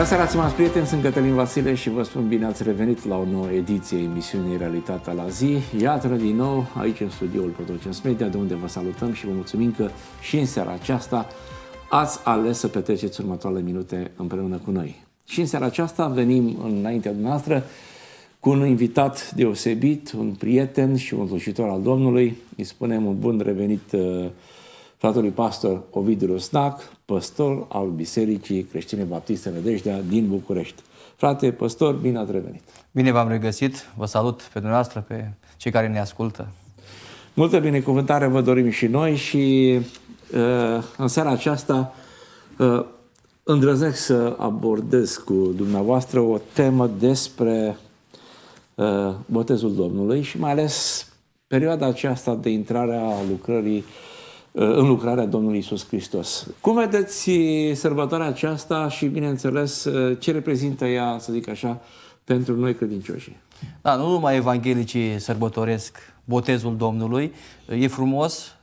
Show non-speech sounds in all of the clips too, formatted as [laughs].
Bună seara, stimați prieteni, sunt Cătălin Vasile și vă spun bine ați revenit la o nouă ediție emisiunii Realitatea la zi. Iată din nou aici în studioul Producens Media, de unde vă salutăm și vă mulțumim că și în seara aceasta ați ales să petreceți următoarele minute împreună cu noi. Și în seara aceasta venim înaintea dumneavoastră cu un invitat deosebit, un prieten și un slujitor al Domnului. Îi spunem un bun revenit uh, fratului pastor Ovidiu Snac, păstor al Bisericii Creștine Baptiste Nădejdea din București. Frate păstor, bine ați revenit! Bine v-am regăsit, vă salut pe dumneavoastră, pe cei care ne ascultă. Multă binecuvântare vă dorim și noi și uh, în seara aceasta uh, îndrăznesc să abordez cu dumneavoastră o temă despre uh, botezul Domnului și mai ales perioada aceasta de intrare a lucrării uh, Uh, în lucrarea Domnului Isus Hristos. Cum vedeți uh, sărbătoarea aceasta și, bineînțeles, uh, ce reprezintă ea, să zic așa, pentru noi credincioși? Da, nu numai evanghelicii sărbătoresc botezul Domnului, e frumos,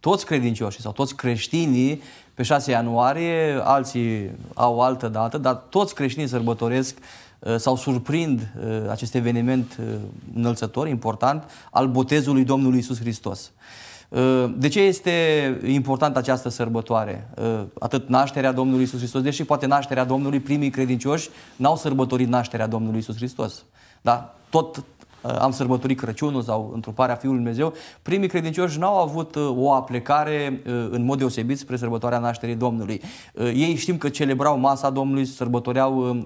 toți credincioșii sau toți creștinii pe 6 ianuarie, alții au altă dată, dar toți creștinii sărbătoresc sau surprind acest eveniment înălțător, important, al botezului Domnului Isus Hristos. Ă, de ce este importantă această sărbătoare? Ă, atât nașterea Domnului Isus Hristos, deși poate nașterea Domnului, primii credincioși n-au sărbătorit nașterea Domnului Isus Hristos. Da, tot Uh, am sărbătorit Crăciunul sau întruparea Fiului Dumnezeu, primii credincioși n-au avut uh, o aplecare uh, în mod deosebit spre sărbătoarea nașterii Domnului. Ei știm că celebrau masa Domnului, sărbătoreau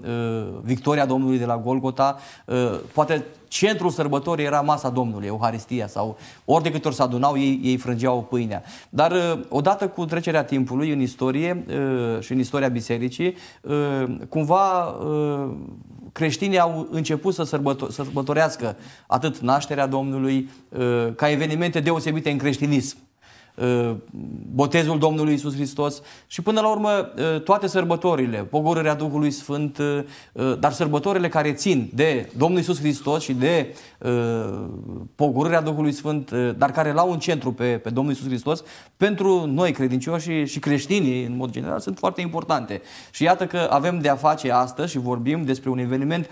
victoria Domnului de la Golgota, poate centrul sărbătorii era masa Domnului, Euharistia sau ori de câte ori se adunau, ei, ei frângeau pâinea. Dar odată cu trecerea timpului în istorie și în istoria bisericii, cumva creștinii au început să sărbătorească atât nașterea Domnului, uh, ca evenimente deosebite în creștinism. Uh, botezul Domnului Isus Hristos și până la urmă uh, toate sărbătorile, pogorârea Duhului Sfânt, uh, dar sărbătorile care țin de Domnul Isus Hristos și de pogorârea Duhului Sfânt, dar care l-au în centru pe, pe Domnul Isus Hristos, pentru noi credincioși și creștinii în mod general sunt foarte importante. Și iată că avem de a face astăzi și vorbim despre un eveniment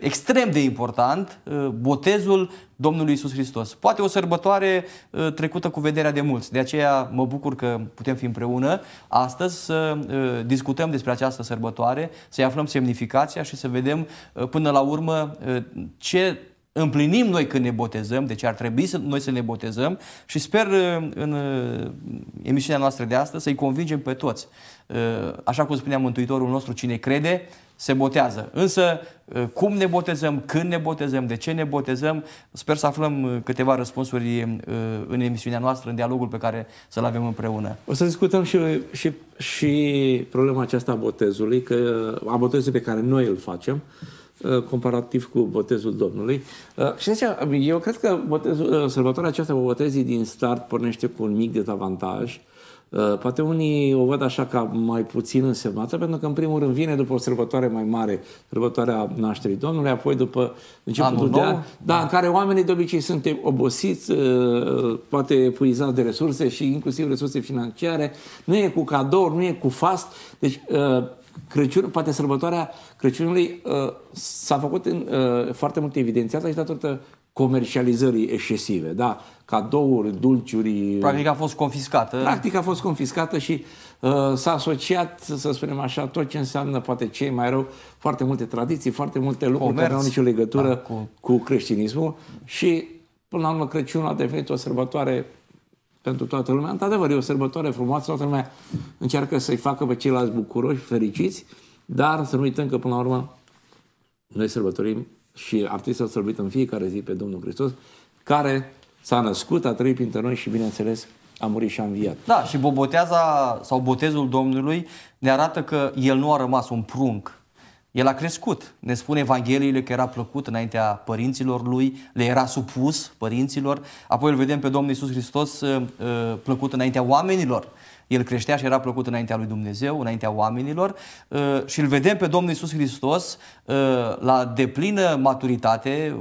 extrem de important, botezul Domnului Isus Hristos. Poate o sărbătoare uh, trecută cu vederea de mulți. De aceea mă bucur că putem fi împreună astăzi să uh, discutăm despre această sărbătoare, să-i aflăm semnificația și să vedem uh, până la urmă ce împlinim noi când ne botezăm, deci ar trebui să, noi să ne botezăm și sper uh, în uh, emisiunea noastră de astăzi să-i convingem pe toți. Uh, așa cum spunea Mântuitorul nostru, cine crede, se botează. Însă, cum ne botezăm, când ne botezăm, de ce ne botezăm, sper să aflăm câteva răspunsuri în emisiunea noastră, în dialogul pe care să-l avem împreună. O să discutăm și, și, și problema aceasta a botezului, că, a botezului pe care noi îl facem, uh, Uh, comparativ cu botezul Domnului. Uh, și aici, eu cred că botezul, uh, sărbătoarea aceasta cu botezii din start pornește cu un mic dezavantaj. Poate unii o văd așa ca mai puțin însemnată, pentru că în primul rând vine după o sărbătoare mai mare, sărbătoarea nașterii Domnului, apoi după începutul Anul de an, da, da. în care oamenii de obicei sunt obosiți, poate epuizați de resurse și inclusiv resurse financiare, nu e cu cadou, nu e cu fast, deci Crăciun, poate sărbătoarea Crăciunului uh, s-a făcut în, uh, foarte mult evidențiată și datorită comercializării excesive, da? Cadouri, dulciuri... Practic a fost confiscată. Practic a fost confiscată și uh, s-a asociat, să spunem așa, tot ce înseamnă, poate cei mai rău, foarte multe tradiții, foarte multe lucruri Comerț. care nu au nicio legătură da, cu... cu creștinismul și, până la urmă, Crăciunul a devenit o sărbătoare pentru toată lumea. Într-adevăr, e o sărbătoare frumoasă, toată lumea încearcă să-i facă pe ceilalți bucuroși, fericiți, dar să nu uităm că, până la urmă, noi sărbătorim și ar trebui să sărbătorim în fiecare zi pe Domnul Hristos, care s-a născut, a trăit printre noi și, bineînțeles, a murit și a înviat. Da, și boboteaza sau botezul Domnului ne arată că el nu a rămas un prunc el a crescut. Ne spune Evangheliile că era plăcut înaintea părinților lui, le era supus părinților. Apoi îl vedem pe Domnul Iisus Hristos uh, uh, plăcut înaintea oamenilor. El creștea și era plăcut înaintea lui Dumnezeu, înaintea oamenilor uh, și îl vedem pe Domnul Iisus Hristos la deplină maturitate,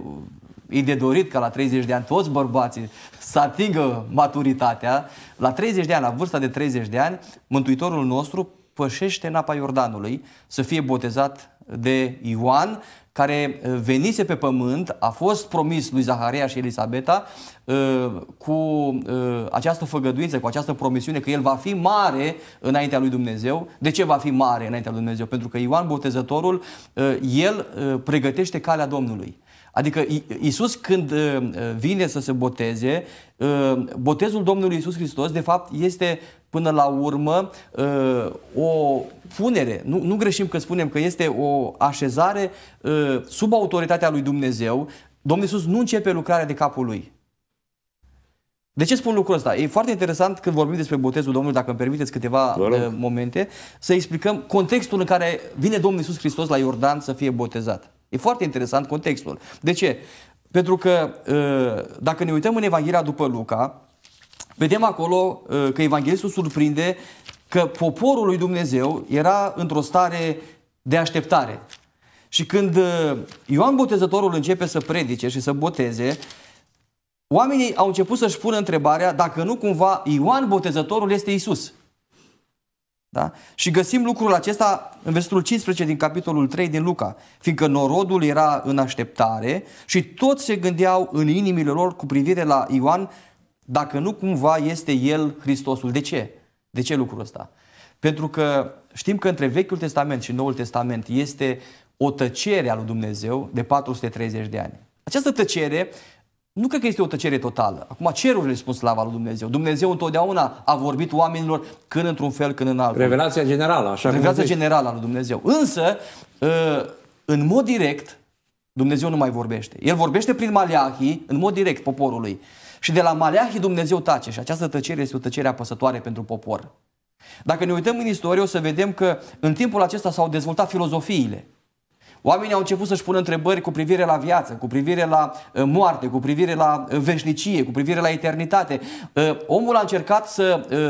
e de dorit ca la 30 de ani toți bărbații să atingă maturitatea. La 30 de ani, la vârsta de 30 de ani, Mântuitorul nostru pășește în apa Iordanului să fie botezat de Ioan, care uh, venise pe pământ, a fost promis lui Zaharia și Elisabeta uh, cu uh, această făgăduință, cu această promisiune că el va fi mare înaintea lui Dumnezeu. De ce va fi mare înaintea lui Dumnezeu? Pentru că Ioan Botezătorul, el pregătește calea Domnului. Adică Isus când uh, vine să se boteze, uh, botezul Domnului Isus Hristos, de fapt, este până la urmă uh, o punere. Nu, nu greșim că spunem că este o așezare sub autoritatea lui Dumnezeu. Domnul Isus nu începe lucrarea de capul lui. De ce spun lucrul ăsta? E foarte interesant când vorbim despre botezul Domnului, dacă îmi permiteți câteva momente, să explicăm contextul în care vine Domnul Isus Hristos la Iordan să fie botezat. E foarte interesant contextul. De ce? Pentru că uh, dacă ne uităm în Evanghelia după Luca, vedem acolo uh, că evanghelistul surprinde că poporul lui Dumnezeu era într-o stare de așteptare. Și când uh, Ioan Botezătorul începe să predice și să boteze, oamenii au început să-și pună întrebarea dacă nu cumva Ioan Botezătorul este Isus. Da? Și găsim lucrul acesta în versetul 15 din capitolul 3 din Luca, fiindcă norodul era în așteptare și toți se gândeau în inimile lor cu privire la Ioan dacă nu cumva este el Hristosul. De ce? De ce lucrul ăsta? Pentru că știm că între Vechiul Testament și Noul Testament este o tăcere a lui Dumnezeu de 430 de ani. Această tăcere nu cred că este o tăcere totală. Acum cerurile spun slava lui Dumnezeu. Dumnezeu întotdeauna a vorbit oamenilor când într-un fel, când în altul. Revelația generală, așa Revelația cum generală a lui Dumnezeu. Însă, ă, în mod direct, Dumnezeu nu mai vorbește. El vorbește prin Maleahii, în mod direct, poporului. Și de la Maleahii Dumnezeu tace și această tăcere este o tăcere apăsătoare pentru popor. Dacă ne uităm în istorie, o să vedem că în timpul acesta s-au dezvoltat filozofiile. Oamenii au început să-și pună întrebări cu privire la viață, cu privire la uh, moarte, cu privire la uh, veșnicie, cu privire la eternitate. Uh, omul a încercat să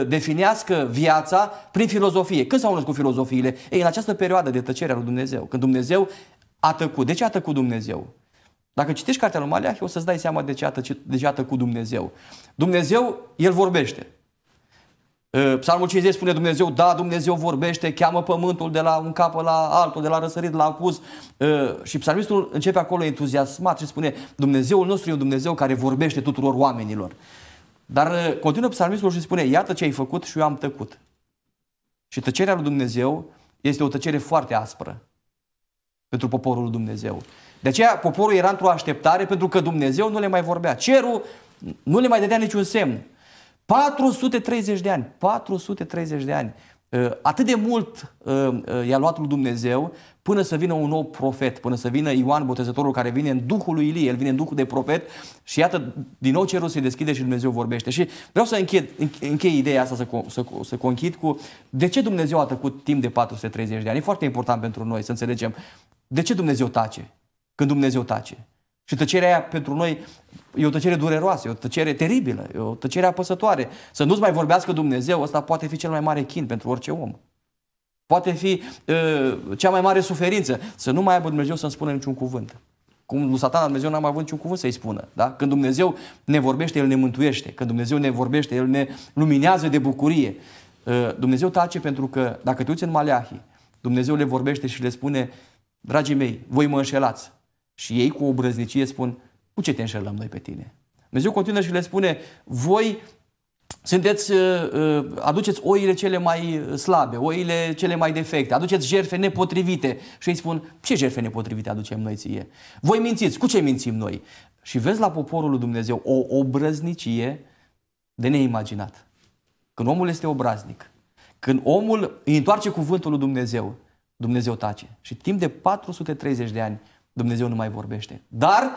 definească viața prin filozofie. Când s-au născut filozofiile? Ei, în această perioadă de tăcere a lui Dumnezeu, când Dumnezeu a tăcut. De ce a tăcut Dumnezeu? Dacă citești cartea lui Maleah, o să-ți dai seama de ce a tăcut, de ce a tăcut Dumnezeu. Dumnezeu, El vorbește. Ă, psalmul 50 spune Dumnezeu, da, Dumnezeu vorbește, cheamă pământul de la un cap la altul, de la răsărit la apus. Ă, și psalmistul începe acolo entuziasmat și spune, Dumnezeul nostru e un Dumnezeu care vorbește tuturor oamenilor. Dar ă, continuă psalmistul și spune, iată ce ai făcut și eu am tăcut. Și tăcerea lui Dumnezeu este o tăcere foarte aspră pentru poporul lui Dumnezeu. De aceea poporul era într-o așteptare pentru că Dumnezeu nu le mai vorbea. Cerul nu le mai dădea niciun semn. 430 de ani, 430 de ani. Ă, atât de mult ă, ă, i-a luat lui Dumnezeu până să vină un nou profet, până să vină Ioan Botezătorul care vine în Duhul lui Ilie, el vine în Duhul de profet și iată, din nou cerul se deschide și Dumnezeu vorbește. Și vreau să închei, închei ideea asta, să, să, să conchid cu de ce Dumnezeu a tăcut timp de 430 de ani. E foarte important pentru noi să înțelegem de ce Dumnezeu tace când Dumnezeu tace. Și tăcerea aia pentru noi e o tăcere dureroasă, e o tăcere teribilă, e o tăcere apăsătoare. Să nu-ți mai vorbească Dumnezeu, ăsta poate fi cel mai mare chin pentru orice om. Poate fi uh, cea mai mare suferință, să nu mai aibă Dumnezeu să-mi spună niciun cuvânt. Cum lui satana Dumnezeu n-a mai avut niciun cuvânt să-i spună. Da? Când Dumnezeu ne vorbește, El ne mântuiește. Când Dumnezeu ne vorbește, El ne luminează de bucurie. Uh, Dumnezeu tace pentru că, dacă te uiți în Maleahii, Dumnezeu le vorbește și le spune, dragii mei, voi mă înșelați, și ei cu o brăznicie spun, cu ce te înșelăm noi pe tine? Dumnezeu continuă și le spune, voi sunteți, uh, uh, aduceți oile cele mai uh, slabe, oile cele mai defecte, aduceți jerfe nepotrivite. Și ei spun, ce jerfe nepotrivite aducem noi ție? Voi mințiți, cu ce mințim noi? Și vezi la poporul lui Dumnezeu o obrăznicie de neimaginat. Când omul este obraznic, când omul îi întoarce cuvântul lui Dumnezeu, Dumnezeu tace. Și timp de 430 de ani, Dumnezeu nu mai vorbește. Dar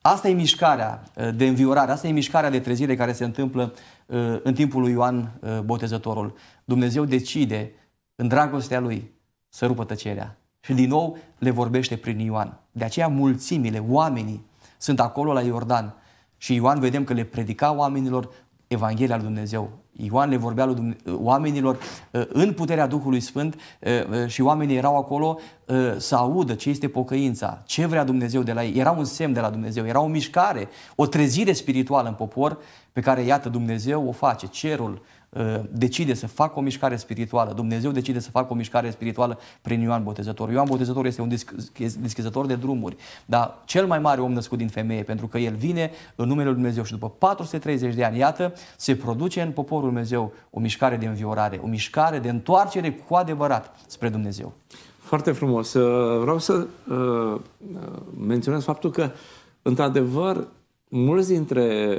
asta e mișcarea uh, de înviorare, asta e mișcarea de trezire care se întâmplă uh, în timpul lui Ioan uh, Botezătorul. Dumnezeu decide în dragostea lui să rupă tăcerea. Și din nou le vorbește prin Ioan. De aceea mulțimile, oamenii sunt acolo la Iordan. Și Ioan vedem că le predica oamenilor, Evanghelia lui Dumnezeu. Ioan le vorbea lui Dumnezeu, uh, oamenilor uh, în puterea Duhului Sfânt uh, și oamenii erau acolo să audă ce este pocăința, ce vrea Dumnezeu de la ei. Era un semn de la Dumnezeu, era o mișcare, o trezire spirituală în popor pe care, iată, Dumnezeu o face, cerul, Uh, decide să facă o mișcare spirituală, Dumnezeu decide să facă o mișcare spirituală prin Ioan Botezător. Ioan Botezător este un deschizător de drumuri, dar cel mai mare om născut din femeie, pentru că el vine în numele Lui Dumnezeu și după 430 de ani, iată, se produce în poporul Lui Dumnezeu o mișcare de înviorare, o mișcare de întoarcere cu adevărat spre Dumnezeu. Foarte frumos. Uh, vreau să uh, menționez faptul că, într-adevăr, mulți dintre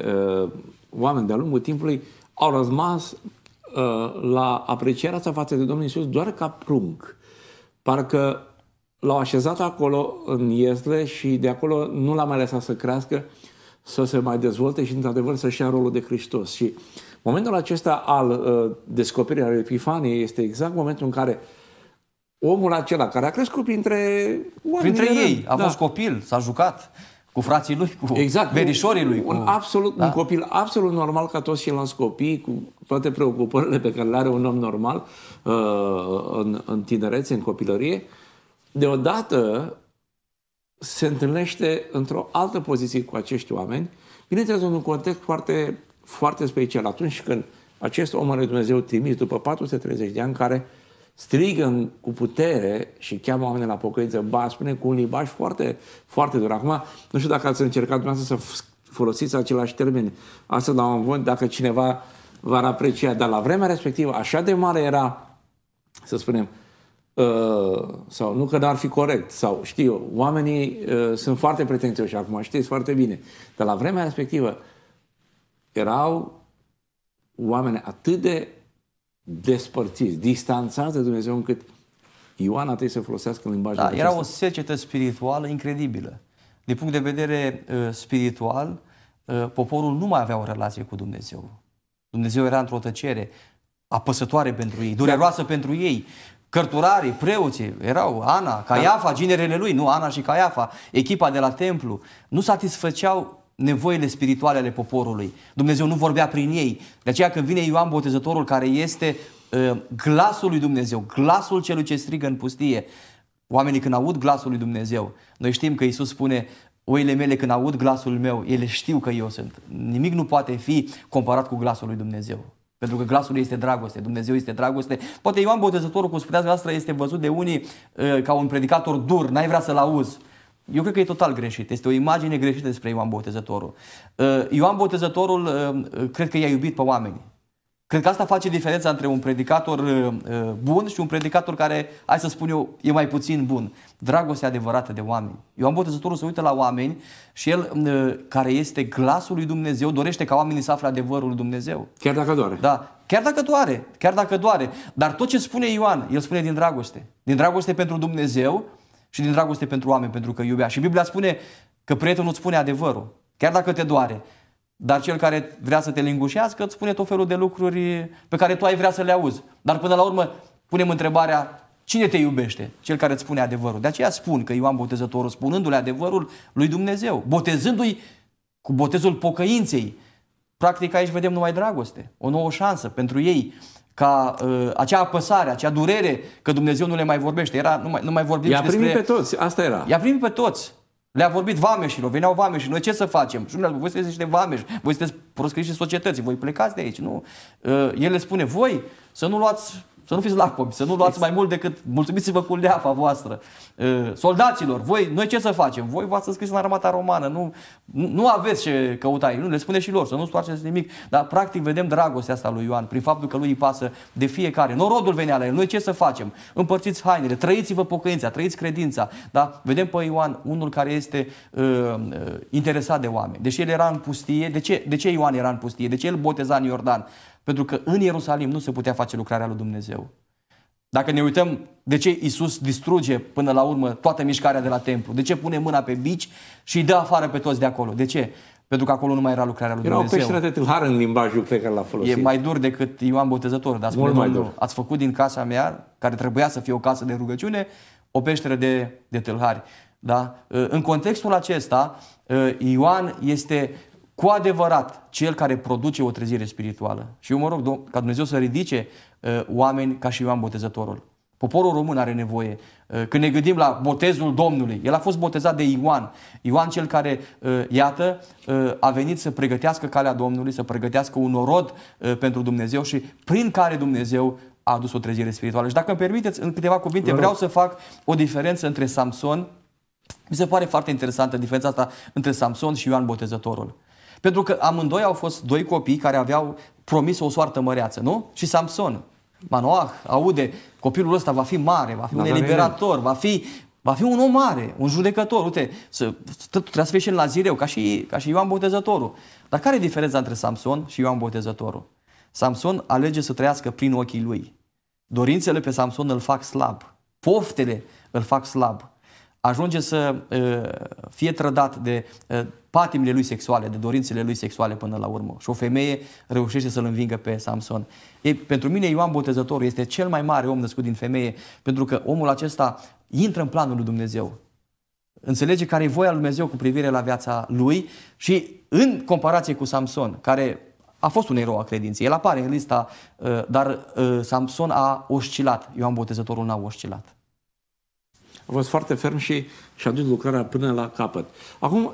oameni de-a lungul timpului uh, au rămas uh, la aprecierea sa față de Domnul Isus doar ca prunc. Parcă l-au așezat acolo în iesle și de acolo nu l-a mai lăsat să crească, să se mai dezvolte și, într-adevăr, să-și ia rolul de Hristos. Și momentul acesta al uh, descoperirii, al epifaniei, este exact momentul în care omul acela, care a crescut printre oamenii Printre ei, rând, a fost da. copil, s-a jucat, cu frații lui, cu exact, verișorii lui. Cu... Un, absolut, da? un copil absolut normal ca toți ceilalți copii, cu toate preocupările pe care le are un om normal uh, în, în tinerețe, în copilărie, deodată se întâlnește într-o altă poziție cu acești oameni, bineînțeles, în un context foarte, foarte special. Atunci când acest om al lui Dumnezeu trimis după 430 de ani, care uh, strigă cu putere și cheamă oameni la pocăință, ba, spune cu un limbaj foarte, foarte dur. Acum, nu știu dacă ați încercat dumneavoastră să folosiți același termen. Asta la un moment, dacă cineva v-ar aprecia, dar la vremea respectivă așa de mare era, să spunem, Uh, sau nu că n-ar fi corect, sau știu, oamenii uh, sunt foarte pretențioși acum, știți foarte bine, dar la vremea respectivă erau oameni atât de despărțiți, distanțați de Dumnezeu, încât Ioan a trebuit să folosească limbajul da, Era o secetă spirituală incredibilă. Din punct de vedere uh, spiritual, uh, poporul nu mai avea o relație cu Dumnezeu. Dumnezeu era într-o tăcere apăsătoare pentru ei, da. dureroasă da. pentru ei. Cărturarii, preoții, erau Ana, da. Caiafa, da. ginerele lui, nu Ana și Caiafa, echipa de la templu, nu satisfăceau nevoile spirituale ale poporului. Dumnezeu nu vorbea prin ei. De aceea când vine Ioan Botezătorul care este ă, glasul lui Dumnezeu, glasul celui ce strigă în pustie, oamenii când aud glasul lui Dumnezeu, noi știm că Isus spune Oile mele când aud glasul meu, ele știu că eu sunt. Nimic nu poate fi comparat cu glasul lui Dumnezeu. Pentru că glasul lui este dragoste, Dumnezeu este dragoste. Poate Ioan Botezătorul, cum spuneați dumneavoastră, este văzut de unii ă, ca un predicator dur, n-ai vrea să-l auzi. Eu cred că e total greșit. Este o imagine greșită despre Ioan Botezătorul. Uh, Ioan Botezătorul uh, uh, cred că i-a iubit pe oameni. Cred că asta face diferența între un predicator bun și un predicator care, hai să spun eu, e mai puțin bun. Dragostea adevărată de oameni. Ioan Botezătorul se uită la oameni și el, care este glasul lui Dumnezeu, dorește ca oamenii să afle adevărul lui Dumnezeu. Chiar dacă doare. Da. Chiar dacă doare, chiar dacă doare. Dar tot ce spune Ioan, el spune din dragoste. Din dragoste pentru Dumnezeu, și din dragoste pentru oameni, pentru că iubea. Și Biblia spune că prietenul îți spune adevărul, chiar dacă te doare. Dar cel care vrea să te lingușească îți spune tot felul de lucruri pe care tu ai vrea să le auzi. Dar până la urmă punem întrebarea, Cine te iubește? Cel care îți spune adevărul. De aceea spun că Ioan Botezătorul, spunându-le adevărul lui Dumnezeu, botezându-i cu botezul pocăinței, practic aici vedem numai dragoste, o nouă șansă pentru ei ca uh, acea apăsare, acea durere că Dumnezeu nu le mai vorbește. Era, nu, mai, nu mai vorbim I-a primit despre... pe toți, asta era. I-a primit pe toți. Le-a vorbit vameșilor, veneau vameși. Noi ce să facem? Și unul voi sunteți niște vameși, voi sunteți proscriși societății, voi plecați de aici. Nu. Uh, el le spune, voi să nu luați să nu fiți lacomi, să nu luați exact. mai mult decât mulțumiți-vă cu leafa voastră. Uh, soldaților, voi, noi ce să facem? Voi v-ați înscris în armata romană, nu, nu aveți ce ei. Nu, le spune și lor să nu stoarceți nimic. Dar practic vedem dragostea asta lui Ioan, prin faptul că lui îi pasă de fiecare. Norodul venea la el, noi ce să facem? Împărțiți hainele, trăiți-vă pocăința, trăiți credința. Dar vedem pe Ioan, unul care este uh, uh interesat de oameni. Deși el era în pustie, de ce, de ce Ioan era în pustie? De ce el boteza în Iordan? Pentru că în Ierusalim nu se putea face lucrarea lui Dumnezeu. Dacă ne uităm de ce Isus distruge până la urmă toată mișcarea de la templu, de ce pune mâna pe bici și îi dă afară pe toți de acolo. De ce? Pentru că acolo nu mai era lucrarea lui Dumnezeu. Era o peșteră de tâlhar în limbajul pe care l-a folosit. E mai dur decât Ioan Botezător, dar spune Mult mai dur. ați făcut din casa mea, care trebuia să fie o casă de rugăciune, o peșteră de, de tâlhari. Da? În contextul acesta, Ioan este cu adevărat cel care produce o trezire spirituală. Și eu mă rog ca Dumnezeu să ridice uh, oameni ca și Ioan Botezătorul. Poporul român are nevoie. Uh, când ne gândim la botezul Domnului, el a fost botezat de Ioan. Ioan cel care, uh, iată, uh, a venit să pregătească calea Domnului, să pregătească un orod pentru Dumnezeu și prin care Dumnezeu a adus o trezire spirituală. Și dacă îmi permiteți, în câteva cuvinte, vreau să fac o diferență între Samson. Mi se pare foarte interesantă diferența asta între Samson și Ioan Botezătorul. Uh, pentru că amândoi au fost doi copii care aveau promis o soartă măreață, nu? Și Samson, Manoah, aude, copilul ăsta va fi mare, va fi da, un eliberator, va fi, va fi un om mare, un judecător. Uite, să, trebuie să fie și la zireu, ca și, ca și Ioan Botezătorul. Dar care e diferența între Samson și Ioan Botezătorul? Samson alege să trăiască prin ochii lui. Dorințele pe Samson îl fac slab. Poftele îl fac slab ajunge să fie trădat de patimile lui sexuale, de dorințele lui sexuale până la urmă. Și o femeie reușește să-l învingă pe Samson. E, pentru mine Ioan Botezătorul este cel mai mare om născut din femeie, pentru că omul acesta intră în planul lui Dumnezeu. Înțelege care e voia lui Dumnezeu cu privire la viața lui și în comparație cu Samson, care a fost un erou a credinței, el apare în lista, dar Samson a oscilat, Ioan Botezătorul n-a oscilat a fost foarte ferm și și-a dus lucrarea până la capăt. Acum,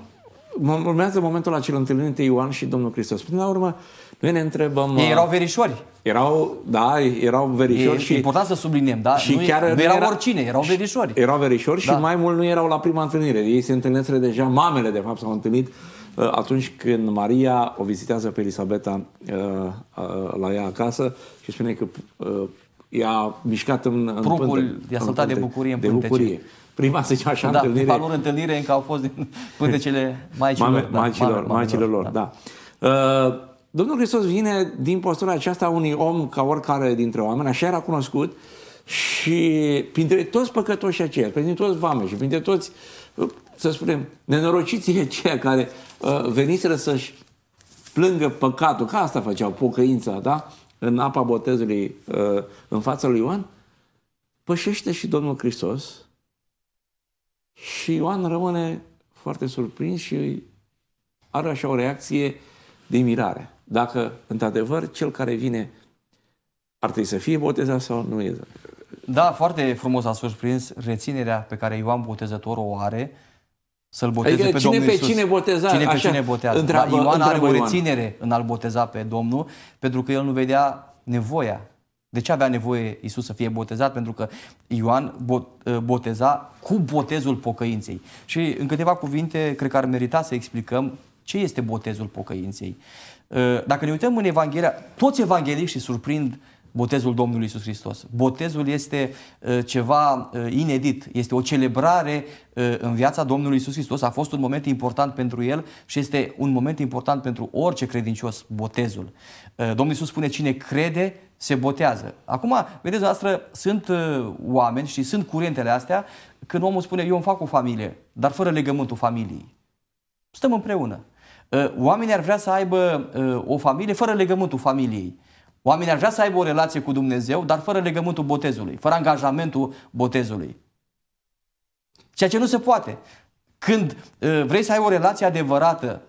urmează momentul acel întâlnire între Ioan și Domnul Hristos. Până la urmă, noi ne întrebăm... Ei uh, erau verișori. Erau, da, erau verișori e, și... important să subliniem, da? Și nu, chiar nu erau era, oricine, erau verișori. Erau verișori da. și mai mult nu erau la prima întâlnire. Ei se întâlnesc deja, mamele de fapt s-au întâlnit uh, atunci când Maria o vizitează pe Elisabeta uh, la ea acasă și spune că i-a mișcat în, în Trupul i-a saltat de bucurie în de pântece. bucurie. Prima, să zicem așa, da, întâlnire. Prima lor întâlnire încă au fost din pântecele maicilor. Da, maicilor, lor, da. da. Uh, Domnul Hristos vine din postura aceasta unui om ca oricare dintre oameni, așa era cunoscut, și printre toți păcătoși aceia, printre toți vame și printre toți, uh, să spunem, nenorociții [laughs] aceia care uh, veniseră să-și plângă păcatul, că asta făceau, pocăința, da? în apa botezului uh, în fața lui Ioan, pășește și Domnul Hristos și Ioan rămâne foarte surprins și are așa o reacție de mirare. Dacă, într-adevăr, cel care vine ar trebui să fie botezat sau nu e. Da, foarte frumos a surprins reținerea pe care Ioan Botezătorul o are să-l boteze adică pe cine Domnul pe Iisus. cine boteza? Cine pe așa, cine botează. Întreabă, da, Ioan are o reținere Ioan. în a-l boteza pe Domnul, pentru că el nu vedea nevoia. De ce avea nevoie Isus să fie botezat? Pentru că Ioan ă, boteza cu botezul pocăinței. Și în câteva cuvinte, cred că ar merita să explicăm ce este botezul pocăinței. Ă, dacă ne uităm în Evanghelia, toți evangheliștii surprind uh, botezul Domnului Isus Hristos. Botezul este uh, ceva uh, inedit, este o celebrare uh, în viața Domnului Isus Hristos, a fost un moment important pentru el și este un moment important pentru orice credincios, botezul. Domnul Isus spune, cine crede, se botează. Acum, vedeți, noastră, sunt oameni și sunt curentele astea când omul spune, eu îmi fac o familie, dar fără legământul familiei. Stăm împreună. Oamenii ar vrea să aibă o familie fără legământul familiei. Oamenii ar vrea să aibă o relație cu Dumnezeu, dar fără legământul botezului, fără angajamentul botezului. Ceea ce nu se poate. Când uh, vrei să ai o relație adevărată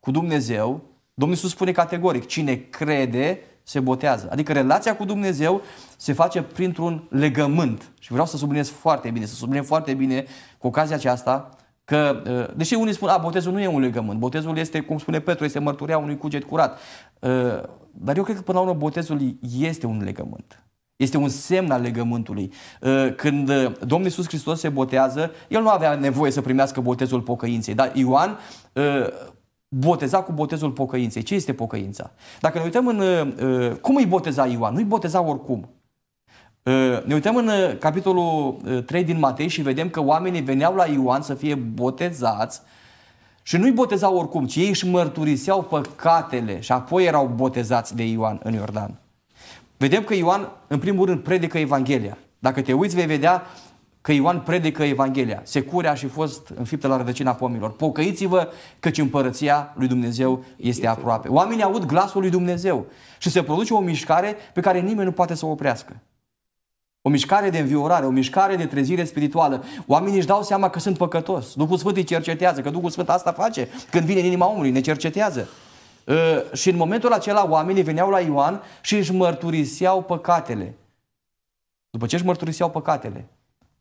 cu Dumnezeu, Domnul Iisus spune categoric, cine crede se botează. Adică relația cu Dumnezeu se face printr-un legământ. Și vreau să subliniez foarte bine, să subliniez foarte bine cu ocazia aceasta că, uh, deși unii spun, a, botezul nu e un legământ, botezul este, cum spune Petru, este mărturia unui cuget curat. Uh, dar eu cred că până la urmă botezul este un legământ. Este un semn al legământului. Uh, când uh, Domnul Iisus Hristos se botează, el nu avea nevoie să primească botezul pocăinței, dar Ioan uh, boteza cu botezul pocăinței. Ce este pocăința? Dacă ne uităm în... Cum îi boteza Ioan? nu îi boteza oricum. Ne uităm în capitolul 3 din Matei și vedem că oamenii veneau la Ioan să fie botezați uh, și nu-i botezau oricum, ci ei își mărturiseau păcatele și apoi erau botezați de Ioan în Iordan. Vedem că Ioan, în primul rând, predică Evanghelia. Dacă te uiți, vei vedea că Ioan predică Evanghelia. Securea și fost înfiptă la rădăcina pomilor. Pocăiți-vă căci împărăția lui Dumnezeu este aproape. Oamenii aud glasul lui Dumnezeu și se produce o mișcare pe care nimeni nu poate să o oprească. O mișcare de înviorare, o mișcare de trezire spirituală. Oamenii își dau seama că sunt păcătos. Duhul Sfânt îi cercetează, că Duhul Sfânt asta face când vine în inima omului, ne cercetează. Ă, și în momentul acela oamenii veneau la Ioan și își mărturiseau păcatele. După ce își mărturiseau păcatele,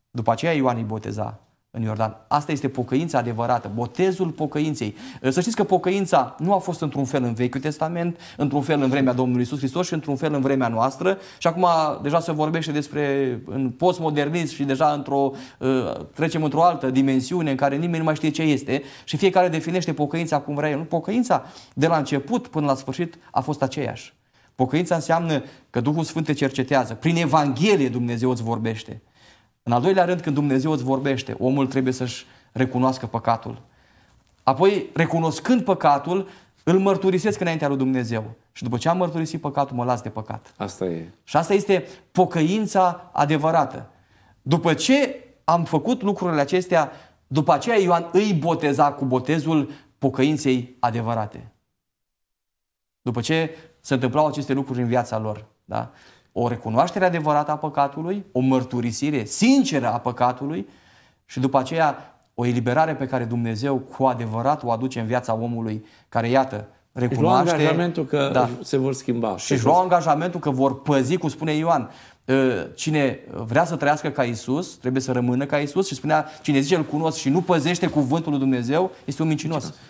după aceea Ioan îi boteza în Iordan. Asta este pocăința adevărată, botezul pocăinței. Să știți că pocăința nu a fost într-un fel în Vechiul Testament, într-un fel în vremea Domnului Isus Hristos și într-un fel în vremea noastră. Și acum deja se vorbește despre în postmodernism și deja într-o, uh, trecem într-o altă dimensiune în care nimeni nu mai știe ce este și fiecare definește pocăința cum vrea el. Nu, pocăința de la început până la sfârșit a fost aceeași. Pocăința înseamnă că Duhul Sfânt te cercetează. Prin Evanghelie Dumnezeu îți vorbește. În al doilea rând, când Dumnezeu îți vorbește, omul trebuie să-și recunoască păcatul. Apoi, recunoscând păcatul, îl mărturisesc înaintea lui Dumnezeu. Și după ce am mărturisit păcatul, mă las de păcat. Asta e. Și asta este pocăința adevărată. După ce am făcut lucrurile acestea, după aceea Ioan îi boteza cu botezul pocăinței adevărate. După ce se întâmplau aceste lucruri în viața lor. Da? o recunoaștere adevărată a păcatului, o mărturisire sinceră a păcatului și după aceea o eliberare pe care Dumnezeu cu adevărat o aduce în viața omului care, iată, recunoaște... Își angajamentul că da, se vor schimba. Și își lua angajamentul că vor păzi, cum spune Ioan, ă, cine vrea să trăiască ca Isus, trebuie să rămână ca Isus și spunea, cine zice îl cunosc și nu păzește cuvântul lui Dumnezeu, este un mincinos. mincinos.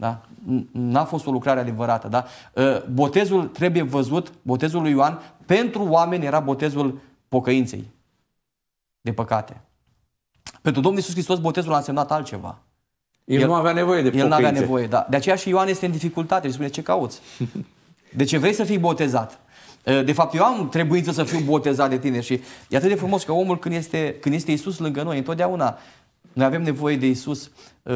Da? N-a fost o lucrare adevărată. Da? Ă, botezul trebuie văzut, botezul lui Ioan, pentru oameni era botezul pocăinței de păcate. Pentru Domnul Iisus Hristos botezul a însemnat altceva. El, el nu avea nevoie de El nu avea nevoie, da. De aceea și Ioan este în dificultate și spune ce cauți. [laughs] De ce vrei să fii botezat? Ă, de fapt, eu am trebuit să fiu botezat de tine și e atât de frumos că omul când este, când este Iisus lângă noi, întotdeauna uh, noi avem nevoie de Isus uh,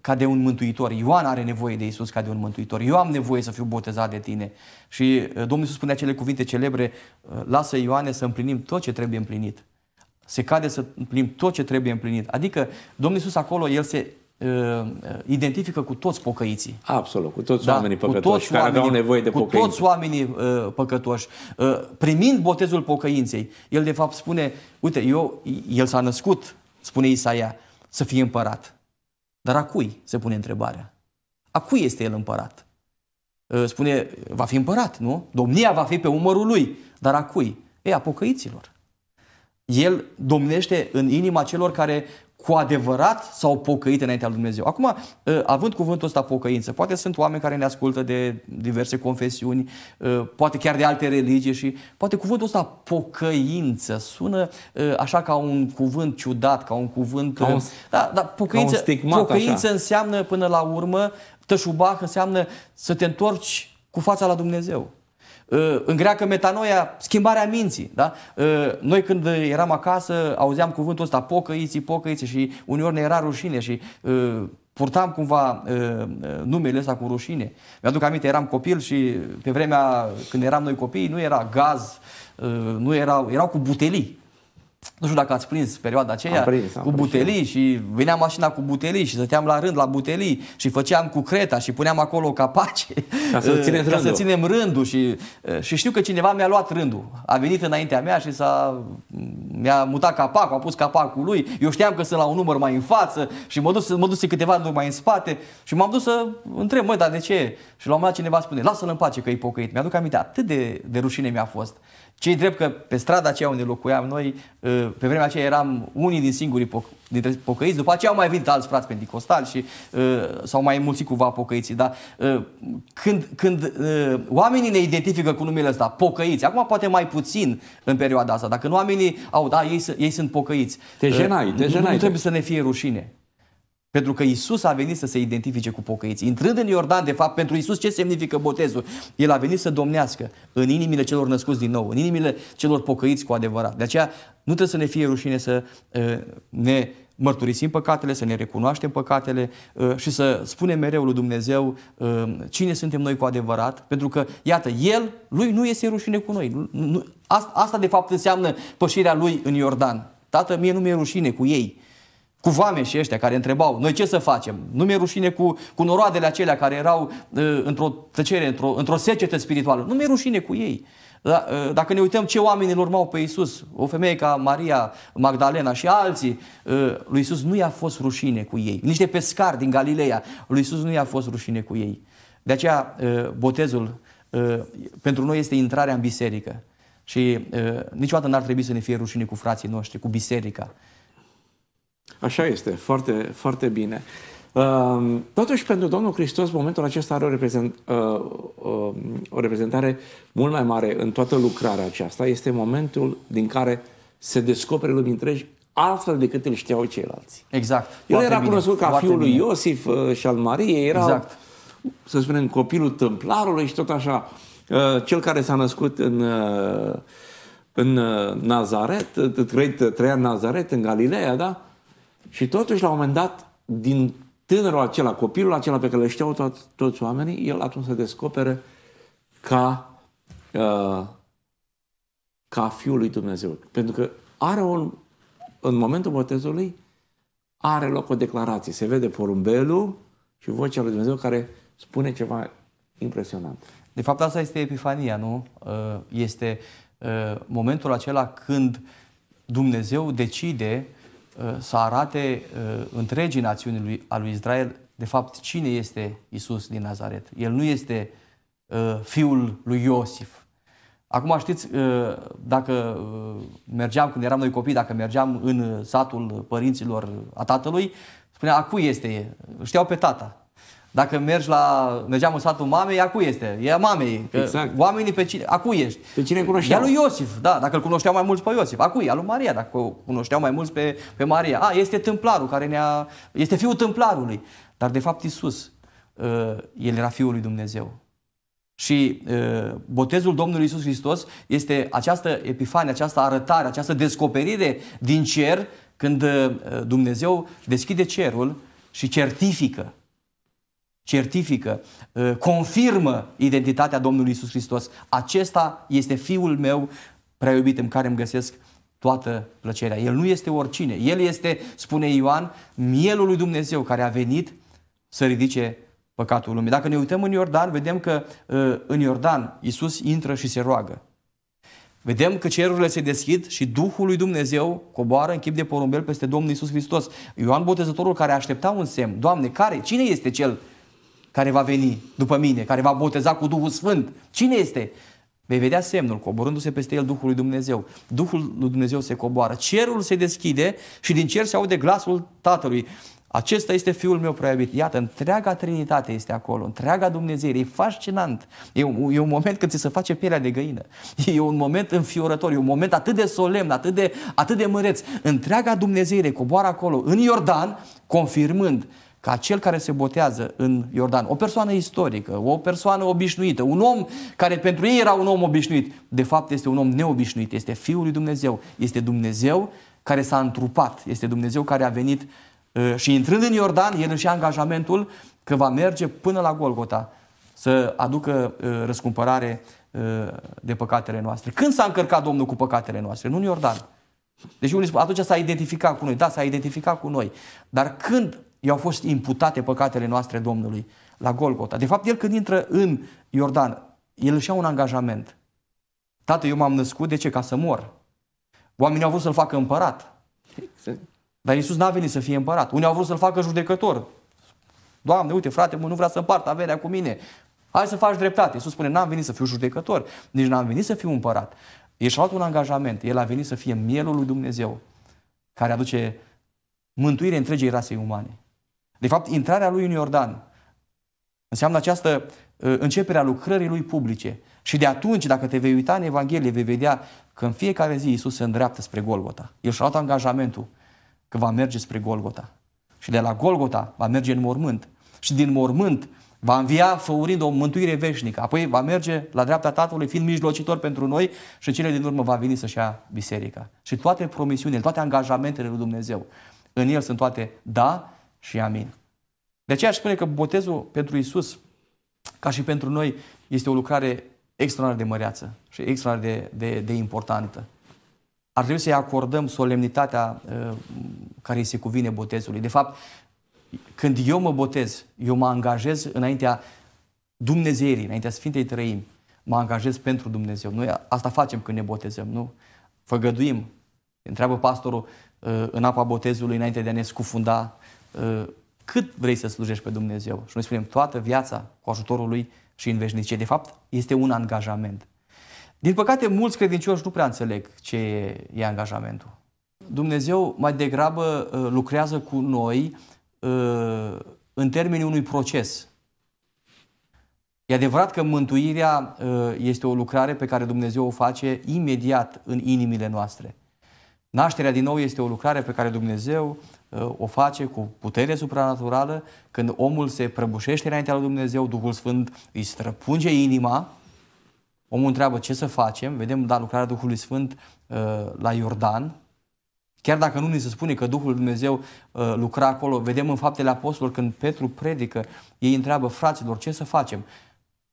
ca de un mântuitor. Ioan are nevoie de Isus ca de un mântuitor. Eu am nevoie să fiu botezat de tine. Și uh, Domnul Iisus spune acele cuvinte celebre, uh, lasă Ioane să împlinim tot ce trebuie împlinit. Se cade să împlinim tot ce trebuie împlinit. Adică Domnul Iisus acolo, El se uh, identifică cu toți pocăiții. Absolut, cu toți da? oamenii păcătoși cu toți care oamenii, aveau nevoie de pocăință. Cu toți oamenii uh, păcătoși. Uh, primind botezul pocăinței, el de fapt spune, uite, eu, el s-a născut spune Isaia, să fie împărat. Dar a cui se pune întrebarea? A cui este el împărat? Uh, spune, va fi împărat, nu? Domnia va fi pe umărul lui, dar a cui? Ei, a pocăiților. El domnește în inima celor care cu adevărat s-au pocăit înaintea lui Dumnezeu. Acum, ă, având cuvântul ăsta pocăință, poate sunt oameni care ne ascultă de diverse confesiuni, ă, poate chiar de alte religii și poate cuvântul ăsta pocăință sună ă, așa ca un cuvânt ciudat, ca un cuvânt... Ca un, da, da, pocăință, ca un stigmat, pocăință așa. înseamnă până la urmă, tășubah înseamnă să te întorci cu fața la Dumnezeu. Ă, în greacă metanoia, schimbarea minții. Da? Ă, noi când eram acasă auzeam cuvântul ăsta pocăiții, pocăiții și uneori ne era rușine și ă, purtam cumva numele ăsta cu rușine. Mi-aduc aminte, eram copil și pe vremea când eram noi copii nu era gaz, nu erau, erau cu butelii nu știu dacă ați prins perioada aceea, am prins, am cu butelii prins. Da. și venea mașina cu butelii și stăteam la rând la butelii și făceam cu creta și puneam acolo capace [laughs] ca să, [laughs] ca rândul. să ținem rândul și, și știu că cineva mi-a luat rândul. A venit înaintea mea și s-a, mi-a mutat capacul, a pus capacul lui. Eu știam că sunt la un număr mai în față și mă dus, mă dus câteva rânduri mai în spate și m-am dus să întreb, măi, dar de ce? Și la un moment dat cineva spune, lasă-l în pace că e pocăit. Mi-aduc aminte, atât de, de rușine mi-a fost. Cei drept că pe strada aceea unde locuiam noi, ă, pe vremea aceea eram unii din singurii poc- dintre pocăiți, după aceea au mai venit alți frați pentecostali și ă, s-au mai mulți cuva pocăiții, dar ă, când, când oamenii ne identifică cu numele ăsta, pocăiți, acum poate mai puțin în perioada asta, dacă nu oamenii au, da, ei, ei sunt pocăiți. Te jenai, te jenai. Nu, nu trebuie să ne fie rușine. Pentru că Isus a venit să se identifice cu pocăiții. Intrând în Iordan, de fapt, pentru Isus ce semnifică botezul? El a venit să domnească în inimile celor născuți din nou, în inimile celor pocăiți cu adevărat. De aceea nu trebuie să ne fie rușine să uh, ne mărturisim păcatele, să ne recunoaștem păcatele uh, și să spunem mereu lui Dumnezeu uh, cine suntem noi cu adevărat, pentru că, iată, El, Lui nu este rușine cu noi. Asta, de fapt, înseamnă pășirea Lui în Iordan. Tată, mie nu mi-e rușine cu ei, cu vame și ăștia care întrebau, noi ce să facem? Nu mi-e rușine cu, cu noroadele acelea care erau uh, într-o tăcere, într-o, într secetă spirituală. Nu mi-e rușine cu ei. Da, uh, dacă ne uităm ce oameni îl urmau pe Isus, o femeie ca Maria Magdalena și alții, uh, lui Isus nu i-a fost rușine cu ei. Nici de pescari din Galileea, lui Isus nu i-a fost rușine cu ei. De aceea uh, botezul pentru noi este intrarea în biserică. Și uh, niciodată n-ar trebui să ne fie rușine cu frații noștri, cu biserica. Așa este, foarte, foarte bine. Ehm, totuși, pentru Domnul Hristos, momentul acesta are o, reprezent, ă, ă, o reprezentare mult mai mare în toată lucrarea aceasta. Este momentul din care se descoperă lumii întregi altfel decât îl știau ceilalți. Exact. El era bine, cunoscut ca fiul lui Iosif ă, și al Mariei, era, exact. să spunem, copilul templarului și tot așa. Cel care s-a născut în, în Nazaret, trăit, trăia în Nazaret, în Galileea, da? Și totuși, la un moment dat, din tânărul acela, copilul acela pe care le știau toți, toți oamenii, el atunci se descopere ca, uh, ca Fiul lui Dumnezeu. Pentru că are un, în momentul botezului, are loc o declarație. Se vede porumbelul și vocea lui Dumnezeu care spune ceva impresionant. De fapt, asta este Epifania, nu? Uh, este uh, momentul acela când Dumnezeu decide Uh, să arate uh, întregii națiuni lui, a lui Israel, de fapt, cine este Isus din Nazaret. El nu este uh, fiul lui Iosif. Acum știți, dacă mergeam, când eram noi copii, dacă mergeam în satul părinților a tatălui, spunea, a cui este? Știau pe tata. Dacă mergi la, mergeam în satul mamei, acu este, e a mamei. Exact. Oamenii pe cine, acu ești. Pe cine cunoșteau? E lui Iosif, da, dacă îl cunoșteau mai mulți pe Iosif. Acu e, a lui Maria, dacă o cunoșteau mai mulți pe, pe Maria. A, este templarul care ne-a, este fiul templarului. Dar de fapt Isus, uh, el era fiul lui Dumnezeu. Și uh, botezul Domnului Isus Hristos este această epifanie, această arătare, această descoperire din cer, când uh, Dumnezeu deschide cerul și certifică certifică, uh, confirmă identitatea Domnului Isus Hristos. Acesta este Fiul meu prea iubit în care îmi găsesc toată plăcerea. El nu este oricine. El este, spune Ioan, mielul lui Dumnezeu care a venit să ridice păcatul lumii. Dacă ne uităm în Iordan, vedem că uh, în Iordan Isus intră și se roagă. Vedem că cerurile se deschid și Duhul lui Dumnezeu coboară în chip de porumbel peste Domnul Isus Hristos. Ioan Botezătorul care aștepta un semn. Doamne, care? Cine este cel care va veni după mine, care va boteza cu Duhul Sfânt. Cine este? Vei vedea semnul, coborându-se peste el Duhul lui Dumnezeu. Duhul lui Dumnezeu se coboară, cerul se deschide și din cer se aude glasul Tatălui. Acesta este Fiul meu prea iubit. Iată, întreaga Trinitate este acolo, întreaga Dumnezeu. E fascinant. E un, e un moment când ți se face pielea de găină. [laughs] E un moment înfiorător, e un moment atât de solemn, atât de, atât de măreț. Întreaga Dumnezeire coboară acolo, în Iordan, confirmând ca cel care se botează în Iordan, o persoană istorică, o persoană obișnuită, un om care pentru ei era un om obișnuit, de fapt este un om neobișnuit, este Fiul lui Dumnezeu, este Dumnezeu care s-a întrupat, este Dumnezeu care a venit uh, și intrând în Iordan, el își angajamentul că va merge până la Golgota să aducă uh, răscumpărare uh, de păcatele noastre. Când s-a încărcat Domnul cu păcatele noastre? Nu în Iordan. Deci unii spun, atunci s-a identificat cu noi. Da, s-a identificat cu noi. Dar când i-au fost imputate păcatele noastre Domnului la Golgota. De fapt, el când intră în Iordan, el își ia un angajament. Tată, eu m-am născut, de ce? Ca să mor. Oamenii au vrut să-l facă împărat. Dar Iisus n-a venit să fie împărat. Unii au vrut să-l facă judecător. Doamne, uite, frate, mă, nu vrea să împart averea cu mine. Hai să faci dreptate. Iisus spune, n-am venit să fiu judecător, nici n-am venit să fiu împărat. Ești luat un angajament. El a venit să fie mielul lui Dumnezeu, care aduce mântuire întregii rasei umane. De fapt, intrarea lui în Iordan înseamnă această uh, începere a lucrării lui publice. Și de atunci, dacă te vei uita în Evanghelie, vei vedea că în fiecare zi Isus se îndreaptă spre Golgota. El și-a luat angajamentul că va merge spre Golgota. Și de la Golgota va merge în mormânt. Și din mormânt va învia făurind o mântuire veșnică. Apoi va merge la dreapta Tatălui, fiind mijlocitor pentru noi și cele din urmă va veni să-și ia biserica. Și toate promisiunile, toate angajamentele lui Dumnezeu, în el sunt toate da și amin. De aceea aș spune că botezul pentru Isus, ca și pentru noi, este o lucrare extraordinar de măreață și extraordinar de, de, de importantă. Ar trebui să-i acordăm solemnitatea uh, care se cuvine botezului. De fapt, când eu mă botez, eu mă angajez înaintea Dumnezeirii, înaintea Sfintei Trăimi, mă angajez pentru Dumnezeu. Noi asta facem când ne botezăm, nu? Făgăduim. Întreabă pastorul uh, în apa botezului înainte de a ne scufunda Uh, cât vrei să slujești pe Dumnezeu. Și noi spunem toată viața cu ajutorul Lui și în veșnicie. De fapt, este un angajament. Din păcate, mulți credincioși nu prea înțeleg ce e angajamentul. Dumnezeu mai degrabă uh, lucrează cu noi uh, în termenii unui proces. E adevărat că mântuirea este o lucrare pe care Dumnezeu o face imediat în inimile noastre. Nașterea din nou este o lucrare pe care Dumnezeu uh, o face cu putere supranaturală, când omul se prăbușește înaintea lui Dumnezeu, Duhul Sfânt îi străpunge inima, omul întreabă ce să facem, vedem da lucrarea Duhului Sfânt uh, la Iordan, Chiar dacă nu ni se spune că Duhul Dumnezeu uh, lucra acolo, vedem în faptele apostolilor când Petru predică, ei întreabă fraților ce să facem.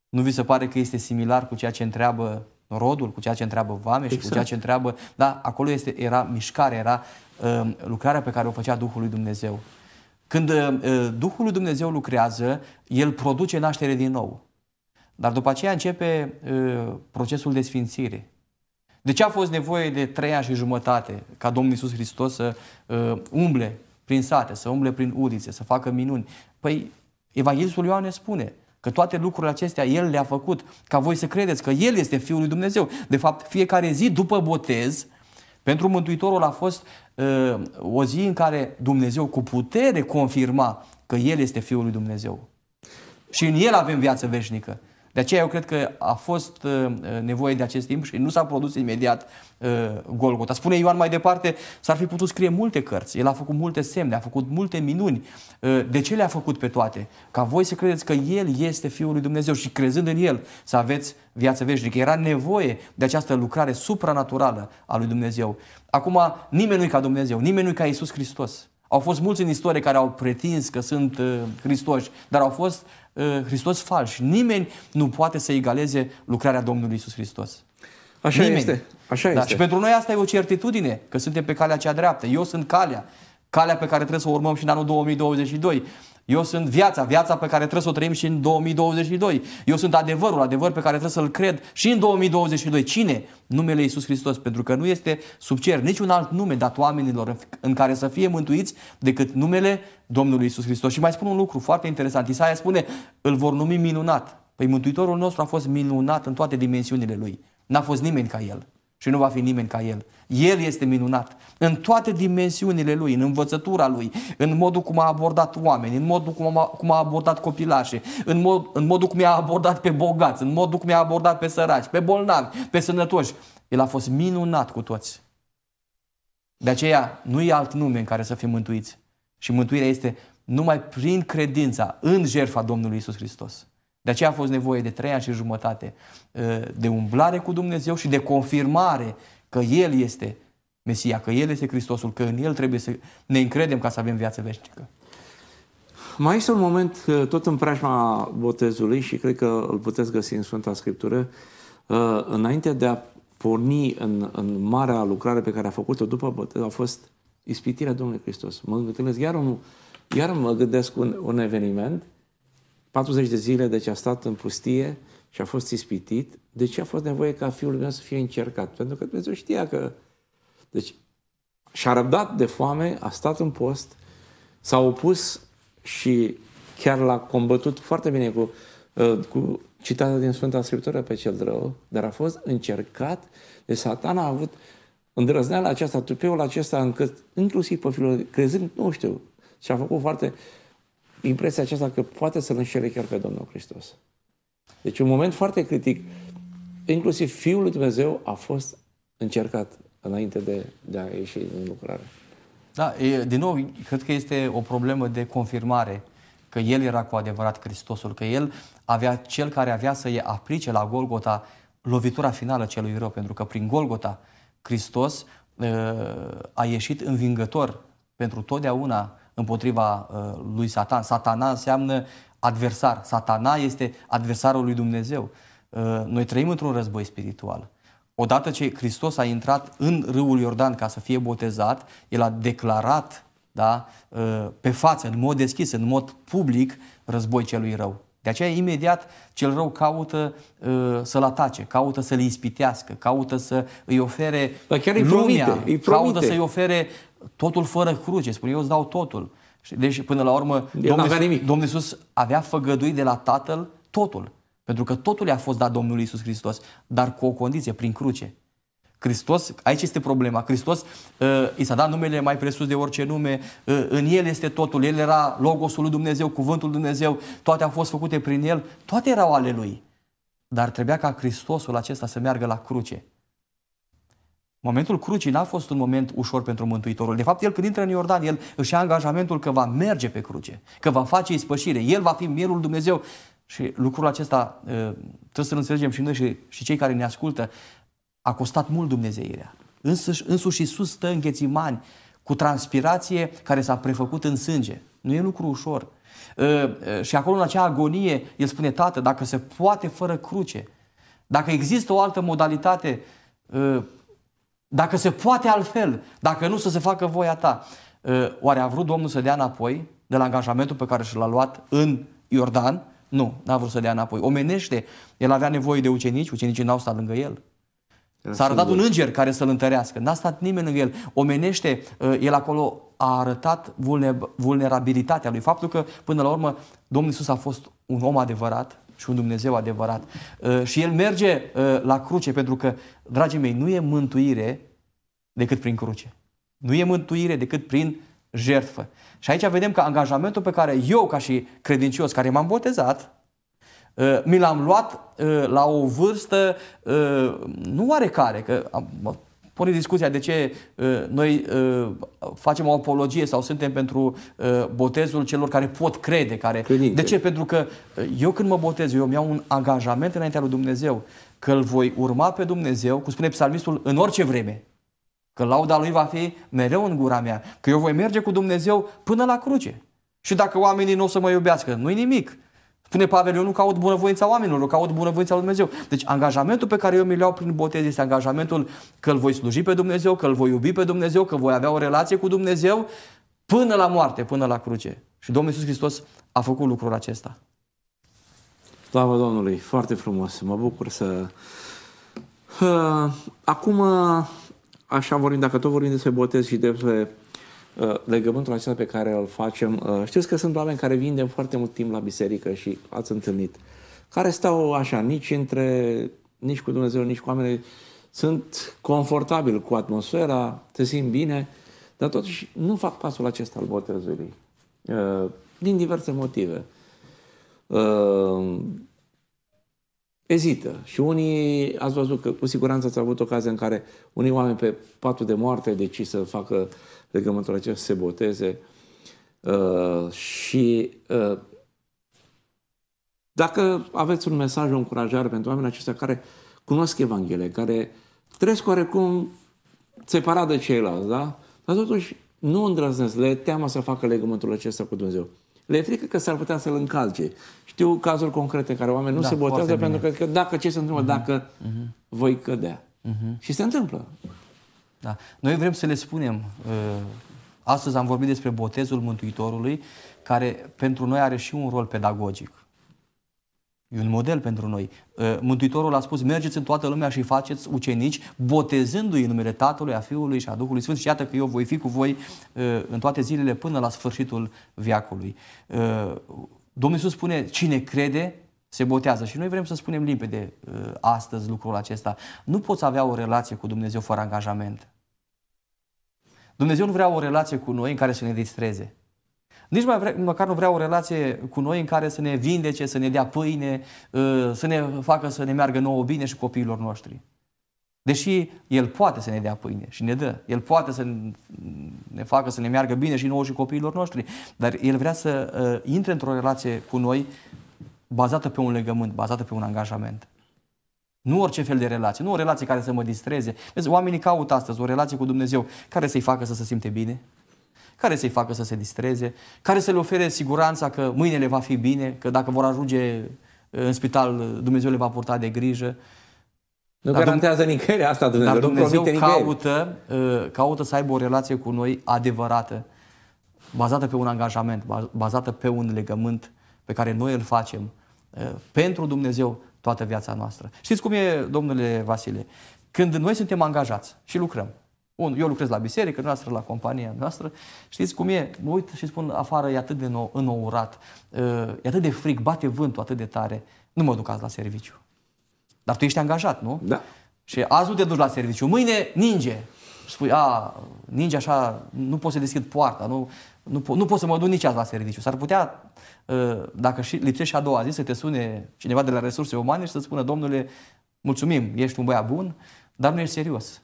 Nu vi se pare că este similar cu ceea ce întreabă rodul, cu ceea ce întreabă vame exact. și cu ceea exact. ce întreabă... Da, acolo este, era mișcare, era uh, lucrarea pe care o făcea Duhul lui Dumnezeu. Când uh, Duhul lui Dumnezeu lucrează, El produce naștere din nou. Dar după aceea începe uh, procesul de sfințire. De ce a fost nevoie de trei ani și jumătate ca Domnul Iisus Hristos să uh, umble prin sate, să umble prin ulițe, să facă minuni? Păi Evanghelistul Ioan ne spune – Că toate lucrurile acestea El le-a făcut ca voi să credeți că El este Fiul lui Dumnezeu. De fapt, fiecare zi după botez, pentru Mântuitorul a fost uh, o zi în care Dumnezeu cu putere confirma că El este Fiul lui Dumnezeu. Și în El avem viață veșnică. De aceea eu cred că a fost uh, uh, nevoie de acest timp și nu s-a produs imediat uh, Golgota. Spune Ioan mai departe, s-ar fi putut scrie multe cărți, el a făcut multe semne, a făcut multe minuni. De ce le-a făcut pe toate? Ca voi să credeți că El este Fiul lui Dumnezeu și crezând în El să aveți viață veșnică. Era nevoie de această lucrare supranaturală a lui Dumnezeu. Acum nimeni nu-i ca Dumnezeu, nimeni nu-i ca Iisus Hristos. Au fost mulți în istorie care au pretins că sunt uh, Hristoși, dar au fost uh, Hristos falși. Nimeni nu poate să egaleze lucrarea Domnului Isus Hristos. Așa Nimeni. este. Așa da? este. Și pentru noi asta e o certitudine, că suntem pe calea cea dreaptă. Eu sunt calea. Calea pe care trebuie să o urmăm și în anul 2022. Eu sunt viața, viața pe care trebuie să o trăim și în 2022. Eu sunt adevărul, adevăr pe care trebuie să-l cred și în 2022. Cine? Numele Iisus Hristos, pentru că nu este sub cer niciun alt nume dat oamenilor în care să fie mântuiți decât numele Domnului Iisus Hristos. Și mai spun un lucru foarte interesant. Isaia spune, îl vor numi minunat. Păi Mântuitorul nostru a fost minunat în toate dimensiunile lui. N-a fost nimeni ca el și nu va fi nimeni ca el. El este minunat în toate dimensiunile lui, în învățătura lui, în modul cum a abordat oameni, în modul cum a, cum a abordat copilașe, în, mod, în modul cum i-a abordat pe bogați, în modul cum i-a abordat pe săraci, pe bolnavi, pe sănătoși. El a fost minunat cu toți. De aceea nu e alt nume în care să fim mântuiți. Și mântuirea este numai prin credința în jertfa Domnului Isus Hristos. De aceea a fost nevoie de trei ani și jumătate ă, de umblare cu Dumnezeu și de confirmare că El este Mesia, că El este Hristosul, că în El trebuie să ne încredem ca să avem viață veșnică. Mai este un moment, ă, tot în preajma botezului, și cred că îl puteți găsi în Sfânta Scriptură, ă, înainte de a porni în, în marea lucrare pe care a făcut-o după botez, a fost ispitirea Domnului Hristos. Mă gândesc, iar, un, iar mă gândesc un, un eveniment 40 de zile, deci a stat în pustie și a fost ispitit. De ce a fost nevoie ca Fiul meu să fie încercat? Pentru că Dumnezeu știa că... Deci, și-a răbdat de foame, a stat în post, s-a opus și chiar l-a combătut foarte bine cu, uh, cu citată din Sfânta Scriptură pe cel rău, dar a fost încercat de satana, a avut îndrăzneala aceasta, tupeul acesta, încât inclusiv pe filozofie, crezând, nu știu, și a făcut foarte impresia aceasta că poate să-L înșele chiar pe Domnul Hristos. Deci un moment foarte critic, inclusiv Fiul lui Dumnezeu a fost încercat înainte de, de a ieși din lucrare. Da, e, din nou, cred că este o problemă de confirmare că El era cu adevărat Hristosul, că El avea cel care avea să-i aplice la Golgota lovitura finală celui rău, pentru că prin Golgota Hristos ă, a ieșit învingător pentru totdeauna împotriva uh, lui Satan. Satana înseamnă adversar. Satana este adversarul lui Dumnezeu. Uh, noi trăim într-un război spiritual. Odată ce Hristos a intrat în râul Iordan ca să fie botezat, el a declarat da, uh, pe față, în mod deschis, în mod public, război celui rău. De aceea, imediat, cel rău caută uh, să-l atace, caută să-l ispitească, caută să îi ofere lumea, promite, promite. caută să-i ofere totul fără cruce. Spune, eu îți dau totul. Deci, până la urmă, Domnul, avea nimic. Domnul Iisus avea făgăduit de la Tatăl totul. Pentru că totul i-a fost dat Domnului Iisus Hristos, dar cu o condiție, prin cruce. Hristos, aici este problema, Hristos uh, i s-a dat numele mai presus de orice nume, uh, în El este totul, El era Logosul lui Dumnezeu, Cuvântul lui Dumnezeu, toate au fost făcute prin El, toate erau ale Lui. Dar trebuia ca Hristosul acesta să meargă la cruce Momentul crucii n-a fost un moment ușor pentru Mântuitorul. De fapt, el când intră în Iordan, el își ia angajamentul că va merge pe cruce, că va face ispășire, el va fi mielul Dumnezeu. Și lucrul acesta ă, trebuie să-l înțelegem și noi și, și cei care ne ascultă. A costat mult Dumnezeirea. Însuși, însuși Iisus stă în ghețimani cu transpirație care s-a prefăcut în sânge. Nu e lucru ușor. Ă, ă, și acolo, în acea agonie, el spune, Tată, dacă se poate fără cruce, dacă există o altă modalitate, dacă se poate altfel, dacă nu să se facă voia ta. Ă, oare a vrut Domnul să dea înapoi de la angajamentul pe care și l-a luat în Iordan? Nu, n-a vrut să dea înapoi. Omenește, el avea nevoie de ucenici, ucenicii n-au stat lângă el. S-a arătat un înger care să-l întărească. N-a stat nimeni lângă el. Omenește, ă, el acolo a arătat vulnerabilitatea lui. Faptul că, până la urmă, Domnul Isus a fost un om adevărat, și un Dumnezeu adevărat. Uh, și El merge uh, la cruce pentru că, dragii mei, nu e mântuire decât prin cruce. Nu e mântuire decât prin jertfă. Și aici vedem că angajamentul pe care eu, ca și credincios, care m-am botezat, uh, mi l-am luat la o vârstă nu oarecare, că pune discuția de ce uh, noi uh, facem o apologie sau suntem pentru uh, botezul celor care pot crede. Care... De ce? Pentru că eu când mă botez, eu îmi iau un angajament înaintea lui Dumnezeu că îl voi urma pe Dumnezeu, cum spune psalmistul, în orice vreme. Că lauda lui va fi mereu în gura mea. Că eu voi merge cu Dumnezeu până la cruce. Și dacă oamenii nu o să mă iubească, nu-i nimic. Spune Pavel, eu nu caut bunăvoința oamenilor, eu caut bunăvoința lui Dumnezeu. Deci angajamentul pe care eu mi-l iau prin botez este angajamentul că îl voi sluji pe Dumnezeu, că îl voi iubi pe Dumnezeu, că voi avea o relație cu Dumnezeu până la moarte, până la cruce. Și Domnul Iisus Hristos a făcut lucrul acesta. Slavă Domnului, foarte frumos. Mă bucur să... Uh, acum, uh, așa vorbim, dacă tot vorbim despre botez și despre Uh, legământul acela pe care îl facem. Uh, știți că sunt oameni care vin de foarte mult timp la biserică și ați întâlnit, care stau așa, nici între, nici cu Dumnezeu, nici cu oamenii, sunt confortabil cu atmosfera, te simt bine, dar totuși nu fac pasul acesta al botezului. Uh, din diverse motive ezită. Și unii, ați văzut că cu siguranță ați avut ocazia în care unii oameni pe patul de moarte decis să facă legământul acesta, să se boteze. Uh, și uh, dacă aveți un mesaj, o încurajare pentru oamenii aceștia care cunosc Evanghelia, care trăiesc oarecum separat de ceilalți, da? Dar totuși nu îndrăznesc, le teamă să facă legământul acesta cu Dumnezeu le e frică că s-ar putea să-l încalce. Știu cazuri concrete care oameni nu da, se botează pentru că, că dacă ce se întâmplă, uh-huh. dacă uh-huh. voi cădea. Uh-huh. Și se întâmplă. Da. Noi vrem să le spunem. Uh, astăzi am vorbit despre botezul Mântuitorului, care pentru noi are și un rol pedagogic. E un model pentru noi. Uh, Mântuitorul a spus, mergeți în toată lumea și faceți ucenici, botezându-i în numele Tatălui, a Fiului și a Duhului Sfânt și iată că eu voi fi cu voi uh, în toate zilele până la sfârșitul viacului. Uh, Domnul Iisus spune, cine crede, se botează. Și noi vrem să spunem limpede astăzi lucrul acesta. Nu poți avea o relație cu Dumnezeu fără angajament. Dumnezeu nu vrea o relație cu noi în care să ne distreze. Nici mai vre, măcar nu vrea o relație cu noi în care să ne vindece, să ne dea pâine, ă, să ne facă să ne meargă nouă bine și copiilor noștri. Deși El poate să ne dea pâine și ne dă, El poate să ne facă să ne meargă bine și nouă și copiilor noștri, dar El vrea să uh, intre într-o relație cu noi bazată pe un legământ, bazată pe un angajament. Nu orice fel de relație, nu o relație care să mă distreze. Vezi, oamenii caută astăzi o relație cu Dumnezeu care să-i facă să se simte bine, care să-i facă să se distreze, care să le ofere siguranța că mâine le va fi bine, că dacă vor ajunge uh, în spital, uh, Dumnezeu le va purta de grijă. Nu dar garantează Dumnezeu, nicăieri asta, Dumnezeu. Dar Dumnezeu nu caută, uh, caută să aibă o relație cu noi adevărată, bazată pe un angajament, bazată pe un legământ pe care noi îl facem pentru Dumnezeu toată viața noastră. Știți cum e, domnule Vasile? Când noi suntem angajați și lucrăm, un, Eu lucrez la biserică, noastră la compania noastră. Știți cum e? Mă uit și spun, afară e atât de nou, înourat, e atât de fric, bate vântul atât de tare, nu mă duc azi la serviciu. Dar tu ești angajat, nu? Da. Și azi nu te duci la serviciu, mâine ninge. Spui, a, ninge așa, nu pot să deschid poarta, nu, nu, po- nu pot să mă duc nici azi la serviciu. S-ar putea, dacă și lipsești și a doua zi, să te sune cineva de la resurse umane și să spună, domnule, mulțumim, ești un băiat bun, dar nu ești serios.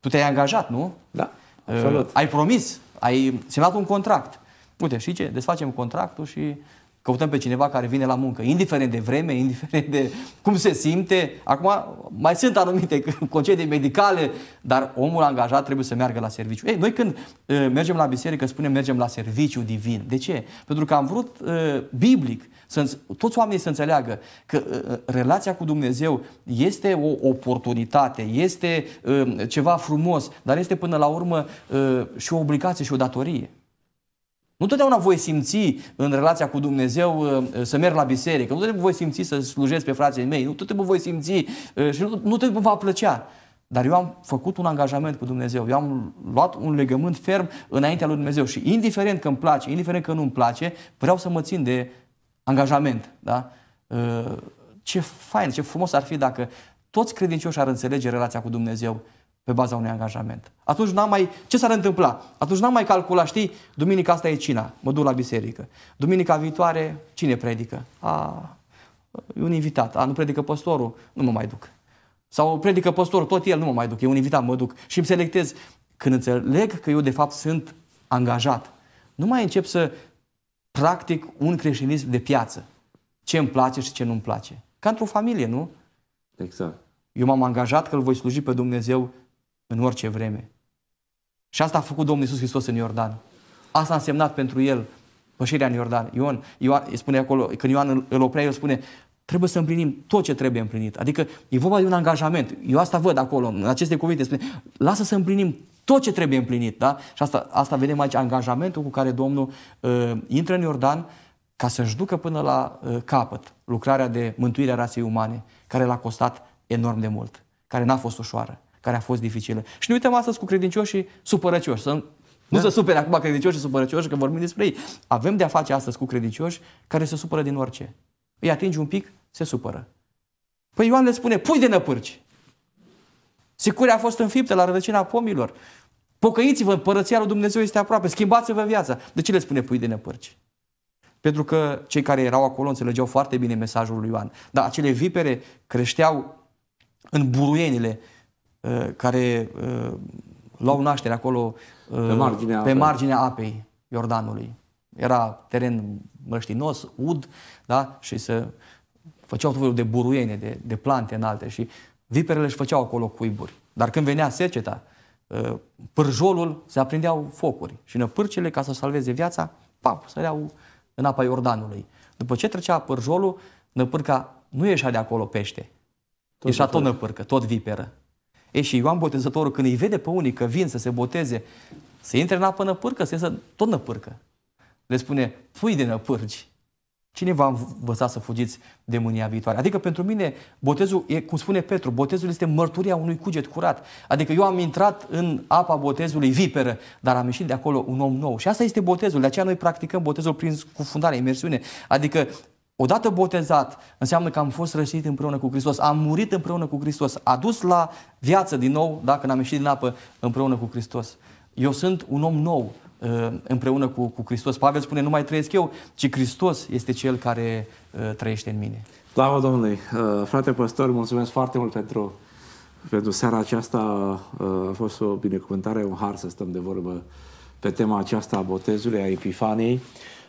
Tu te-ai angajat, nu? Da, uh, absolut. Uh, ai promis, ai semnat un contract. Uite, și ce? Desfacem contractul și Căutăm pe cineva care vine la muncă, indiferent de vreme, indiferent de cum se simte. Acum mai sunt anumite concedii medicale, dar omul angajat trebuie să meargă la serviciu. Ei, noi când uh, mergem la biserică spunem mergem la serviciu divin. De ce? Pentru că am vrut uh, biblic să, toți oamenii să înțeleagă că uh, relația cu Dumnezeu este o oportunitate, este ceva frumos, dar este până la urmă și o obligație și o datorie. Nu totdeauna voi simți în relația cu Dumnezeu uh, să merg la biserică, nu totdeauna voi simți să slujesc pe frații mei, nu totdeauna voi simți uh, și nu totdeauna va plăcea. Dar eu am făcut un angajament cu Dumnezeu, eu am luat un legământ ferm înaintea lui Dumnezeu și indiferent că îmi place, indiferent că nu îmi place, vreau să mă țin de angajament. Da? Uh, ce fain, ce frumos ar fi dacă toți credincioșii ar înțelege relația cu Dumnezeu pe baza unui angajament. Atunci n-am mai, ce s-ar întâmpla? Atunci n-am mai calculat, știi, duminica asta e cina, mă duc la biserică. Duminica viitoare, cine predică? A, e un invitat. A, nu predică păstorul, nu mă mai duc. Sau predică păstorul, tot el, nu mă mai duc, e un invitat, mă duc. Și îmi selectez. Când înțeleg că eu de fapt sunt angajat, nu mai încep să practic un creștinism de piață. Ce îmi place și ce nu-mi place. Ca într-o familie, nu? Exact. Eu m-am angajat că îl voi sluji pe Dumnezeu în orice vreme. Și asta a făcut Domnul Iisus Hristos în Iordan. Asta a însemnat pentru el pășirea în Iordan. Ioan, Ioan, îi spune acolo, când Ioan îl oprea, el spune, trebuie să împlinim tot ce trebuie împlinit. Adică e vorba de un angajament. Eu asta văd acolo, în aceste cuvinte, spune, lasă să împlinim tot ce trebuie împlinit. Da? Și asta, asta vedem aici, angajamentul cu care Domnul uh, intră în Iordan ca să-și ducă până la uh, capăt lucrarea de mântuire a rasei umane, care l-a costat enorm de mult, care n-a fost ușoară care a fost dificilă. Și ne uităm astăzi cu credincioșii supărăcioși. Să da. Nu se supere acum credincioșii supărăcioși că vorbim despre ei. Avem de-a face astăzi cu credincioși care se supără din orice. Îi atingi un pic, se supără. Păi Ioan le spune, pui de năpârci. Sicurea a fost înfiptă la rădăcina pomilor. Pocăiți-vă, părăția lui Dumnezeu este aproape, schimbați-vă viața. De ce le spune pui de năpârci? Pentru că cei care erau acolo înțelegeau foarte bine mesajul lui Ioan. Dar acele vipere creșteau în buruienile Uh, care uh, luau naștere acolo uh, pe marginea, pe marginea apei Iordanului. Era teren măștinos, ud, da? și se făceau tot felul de buruiene, de, de plante înalte și viperele își făceau acolo cuiburi. Dar când venea seceta, pârjolul, se aprindeau focuri și năpârcile, ca să salveze viața, pap, săreau în apa Iordanului. După ce trecea pârjolul, năpârca nu ieșea de acolo pește. Tot ieșea tot năpârcă, tot viperă. E și Ioan Botezătorul, când îi vede pe unii că vin să se boteze, să intre în apă năpârcă, să iasă tot năpârcă. Le spune, pui de năpârci. Cine va învățat să fugiți de mânia viitoare? Adică pentru mine botezul, e, cum spune Petru, botezul este mărturia unui cuget curat. Adică eu am intrat în apa botezului viperă, dar am ieșit de acolo un om nou. Și asta este botezul. De aceea noi practicăm botezul prin scufundare, imersiune. Adică Odată botezat, înseamnă că am fost răsit împreună cu Hristos, am murit împreună cu Hristos, adus la viață din nou, dacă n-am ieșit din apă, împreună cu Hristos. Eu sunt un om nou uh, împreună cu, cu Hristos. Pavel spune, nu mai trăiesc eu, ci Hristos este Cel care uh, trăiește în mine. Slavă Domnului! Uh, frate păstor, mulțumesc foarte mult pentru, pentru seara aceasta. A fost o binecuvântare, un har să stăm de vorbă pe tema aceasta a botezului, a epifaniei.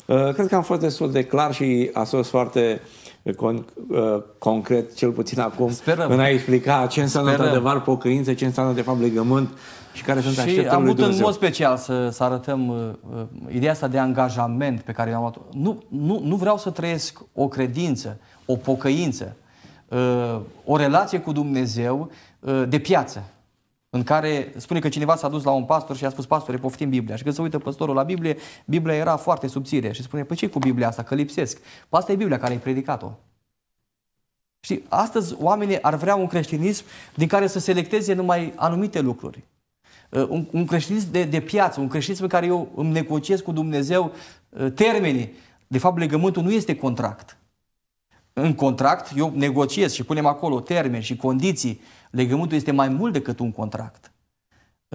Uh, cred că am fost destul de clar și a fost foarte uh, con, uh, concret, cel puțin acum, Sperăm. în a explica ce înseamnă Sperăm. adevăr pocăință, ce înseamnă de fapt legământ și care sunt și am avut în mod special să, să arătăm uh, ideea asta de angajament pe care l-am luat. Nu, nu, nu vreau să trăiesc o credință, o pocăință, uh, o relație cu Dumnezeu uh, de piață în care spune că cineva s-a dus la un pastor și a spus, pastore, poftim Biblia. Și când se uită pastorul la Biblie, Biblia era foarte subțire și spune, păi ce cu Biblia asta, că lipsesc? Păi asta e Biblia care ai predicat-o. Și astăzi oamenii ar vrea un creștinism din care să selecteze numai anumite lucruri. Uh, un, un creștinism de, de piață, un creștinism în care eu îmi negociez cu Dumnezeu uh, termenii. De fapt, legământul nu este contract în contract, eu negociez și punem acolo termeni și condiții. Legământul este mai mult decât un contract.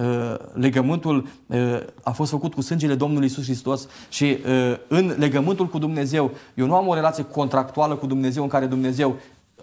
Uh, legământul uh, a fost făcut cu sângele Domnului Isus Hristos și uh, în legământul cu Dumnezeu, eu nu am o relație contractuală cu Dumnezeu în care Dumnezeu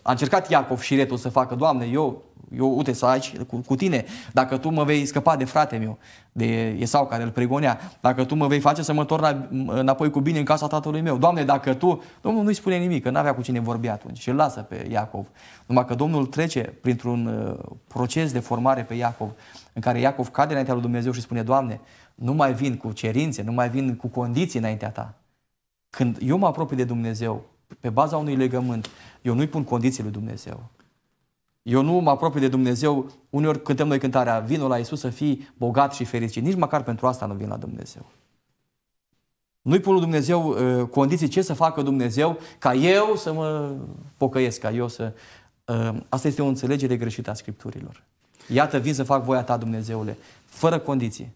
a încercat Iacov și Retul să facă, Doamne, eu eu, uite, să aici cu, cu tine, dacă tu mă vei scăpa de frate meu, de Esau care îl pregonea, dacă tu mă vei face să mă torn înapoi cu bine în casa tatălui meu, Doamne, dacă tu, Domnul nu-i spune nimic, că n-avea cu cine vorbi atunci și îl lasă pe Iacov. Numai că Domnul trece printr-un uh, proces de formare pe Iacov, în care Iacov cade înaintea lui Dumnezeu și spune, Doamne, nu mai vin cu cerințe, nu mai vin cu condiții înaintea ta. Când eu mă apropii de Dumnezeu, pe baza unui legământ, eu nu-i pun condiții lui Dumnezeu. Eu nu mă apropii de Dumnezeu, uneori cântăm noi cântarea, vină la Isus să fii bogat și fericit. Nici măcar pentru asta nu vin la Dumnezeu. Nu-i pun Dumnezeu uh, condiții ce să facă Dumnezeu ca eu să mă pocăiesc, ca eu să... Uh, asta este o înțelegere greșită a Scripturilor. Iată, vin să fac voia ta, Dumnezeule, fără condiții,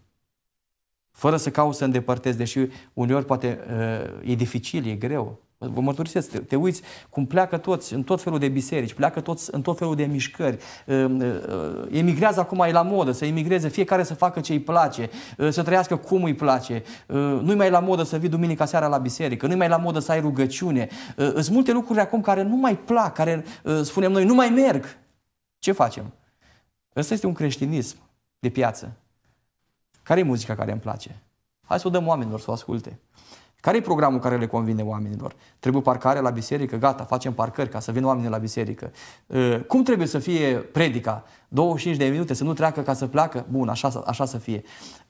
fără să caut să îndepărtez, deși uneori poate uh, e dificil, e greu, Vă mărturisesc, te, te uiți cum pleacă toți în tot felul de biserici, pleacă toți în tot felul de mișcări, emigrează acum, e la modă să emigreze, fiecare să facă ce îi place, să trăiască cum îi place, nu-i mai la modă să vii duminica seara la biserică, nu-i mai la modă să ai rugăciune. Sunt multe lucruri acum care nu mai plac, care spunem noi, nu mai merg. Ce facem? Ăsta este un creștinism de piață. Care e muzica care îmi place? Hai să o dăm oamenilor să o asculte. Care e programul care le convine oamenilor? Trebuie parcare la biserică? Gata, facem parcări ca să vină oamenii la biserică. Cum trebuie să fie predica? 25 de minute, să nu treacă ca să pleacă? Bun, așa, așa să fie.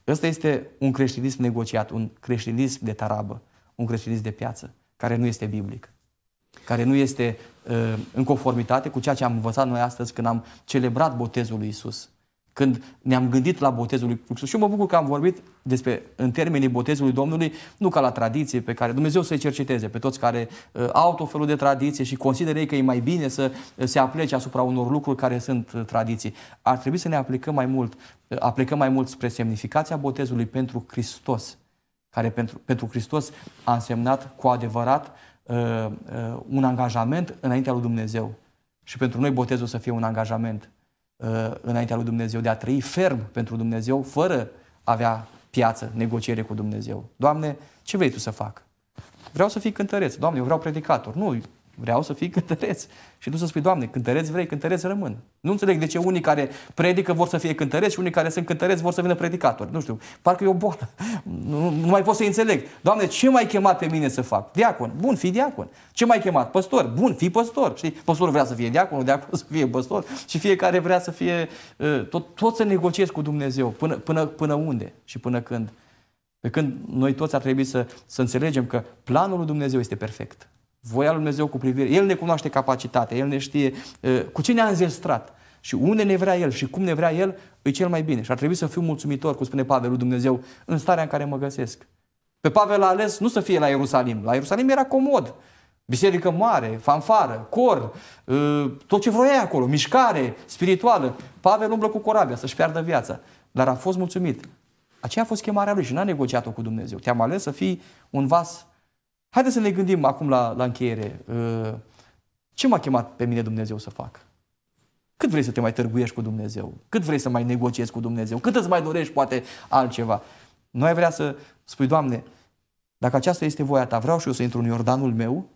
Ăsta este un creștinism negociat, un creștinism de tarabă, un creștinism de piață, care nu este biblic care nu este în conformitate cu ceea ce am învățat noi astăzi când am celebrat botezul lui Isus când ne-am gândit la botezul lui Hristos. Și mă bucur că am vorbit despre, în termenii botezului Domnului, nu ca la tradiție pe care Dumnezeu să-i cerceteze pe toți care uh, au tot felul de tradiție și consideră ei că e mai bine să uh, se aplece asupra unor lucruri care sunt uh, tradiții. Ar trebui să ne aplicăm mai mult, uh, aplicăm mai mult spre semnificația botezului pentru Hristos, care pentru, pentru Hristos a însemnat cu adevărat uh, uh, un angajament înaintea lui Dumnezeu. Și pentru noi botezul să fie un angajament Uh, înaintea lui Dumnezeu, de a trăi ferm pentru Dumnezeu, fără a avea piață, negociere cu Dumnezeu. Doamne, ce vrei Tu să fac? Vreau să fii cântăreț. Doamne, eu vreau predicator. Nu, Vreau să fii cântăreț. Și tu să spui, Doamne, cântăreț vrei, cântăreț rămân. Nu înțeleg de ce unii care predică vor să fie cântăreți și unii care sunt cântăreți vor să vină predicatori. Nu știu, parcă e o boală. Nu, nu mai pot să înțeleg. Doamne, ce mai chemat pe mine să fac? Diacon. Bun, fi diacon. Ce mai chemat? Păstor. Bun, fi păstor. Și păstorul vrea să fie diacon, diacon să fie păstor și fiecare vrea să fie ă, tot, tot să negociezi cu Dumnezeu până, până, până unde și până când. Pe când noi toți ar trebui să, să înțelegem că planul lui Dumnezeu este perfect voia lui Dumnezeu cu privire. El ne cunoaște capacitatea, El ne știe uh, cu ce ne-a înzestrat și unde ne vrea El și cum ne vrea El, e cel mai bine. Și ar trebui să fiu mulțumitor, cum spune Pavel lui Dumnezeu, în starea în care mă găsesc. Pe Pavel a ales nu să fie la Ierusalim. La Ierusalim era comod. Biserică mare, fanfară, cor, uh, tot ce vroia acolo, mișcare spirituală. Pavel umblă cu corabia să-și piardă viața. Dar a fost mulțumit. Aceea a fost chemarea lui și n-a negociat-o cu Dumnezeu. Te-am ales să fii un vas Haideți să ne gândim acum la, la încheiere. Uh, ce m-a chemat pe mine Dumnezeu să fac? Cât vrei să te mai târguiești cu Dumnezeu? Cât vrei să mai negociezi cu Dumnezeu? Cât îți mai dorești poate altceva? Noi vrea să spui, Doamne, dacă aceasta este voia ta, vreau și eu să intru în Iordanul meu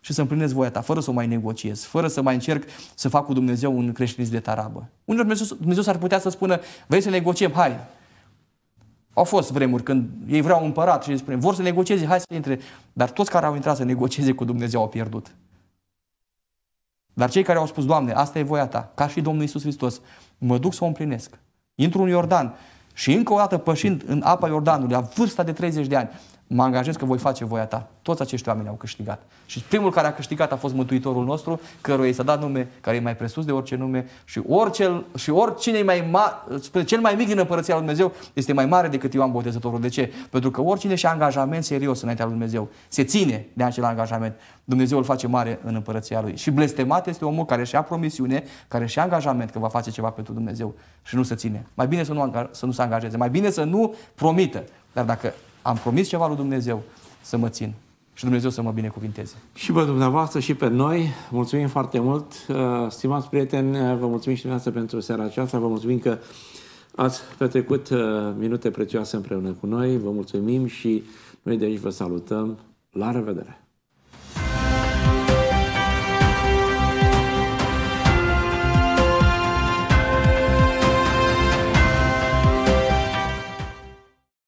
și să împlinesc voia ta, fără să o mai negociez, fără să mai încerc să fac cu Dumnezeu un creștinism de tarabă. Unde Dumnezeu, Dumnezeu s-ar putea să spună, vrei să negociem, hai, au fost vremuri când ei vreau împărat și spune, vor să negocieze, hai să intre. Dar toți care au intrat să negocieze cu Dumnezeu au pierdut. Dar cei care au spus, Doamne, asta e voia ta, ca și Domnul Isus Hristos, mă duc să o împlinesc. Intru în Iordan și încă o dată pășind în apa Iordanului, la vârsta de 30 de ani, mă angajez că voi face voia ta. Toți acești oameni au câștigat. Și primul care a câștigat a fost Mântuitorul nostru, căruia i s-a dat nume, care e mai presus de orice nume și, orice, și oricine e mai mare, cel mai mic din împărăția lui Dumnezeu este mai mare decât Ioan Botezătorul. De ce? Pentru că oricine și angajament serios înaintea lui Dumnezeu se ține de acel angajament. Dumnezeu îl face mare în împărăția lui. Și blestemat este omul care și-a promisiune, care și-a angajament că va face ceva pentru Dumnezeu și nu se ține. Mai bine să nu, să nu se angajeze, mai bine să nu promită. Dar dacă am promis ceva lui Dumnezeu să mă țin și Dumnezeu să mă binecuvinteze. Și pe dumneavoastră și pe noi, mulțumim foarte mult. Uh, stimați prieteni, uh, vă mulțumim și dumneavoastră pentru seara aceasta. Vă mulțumim că ați petrecut uh, minute prețioase împreună cu noi. Vă mulțumim și noi de aici vă salutăm. La revedere!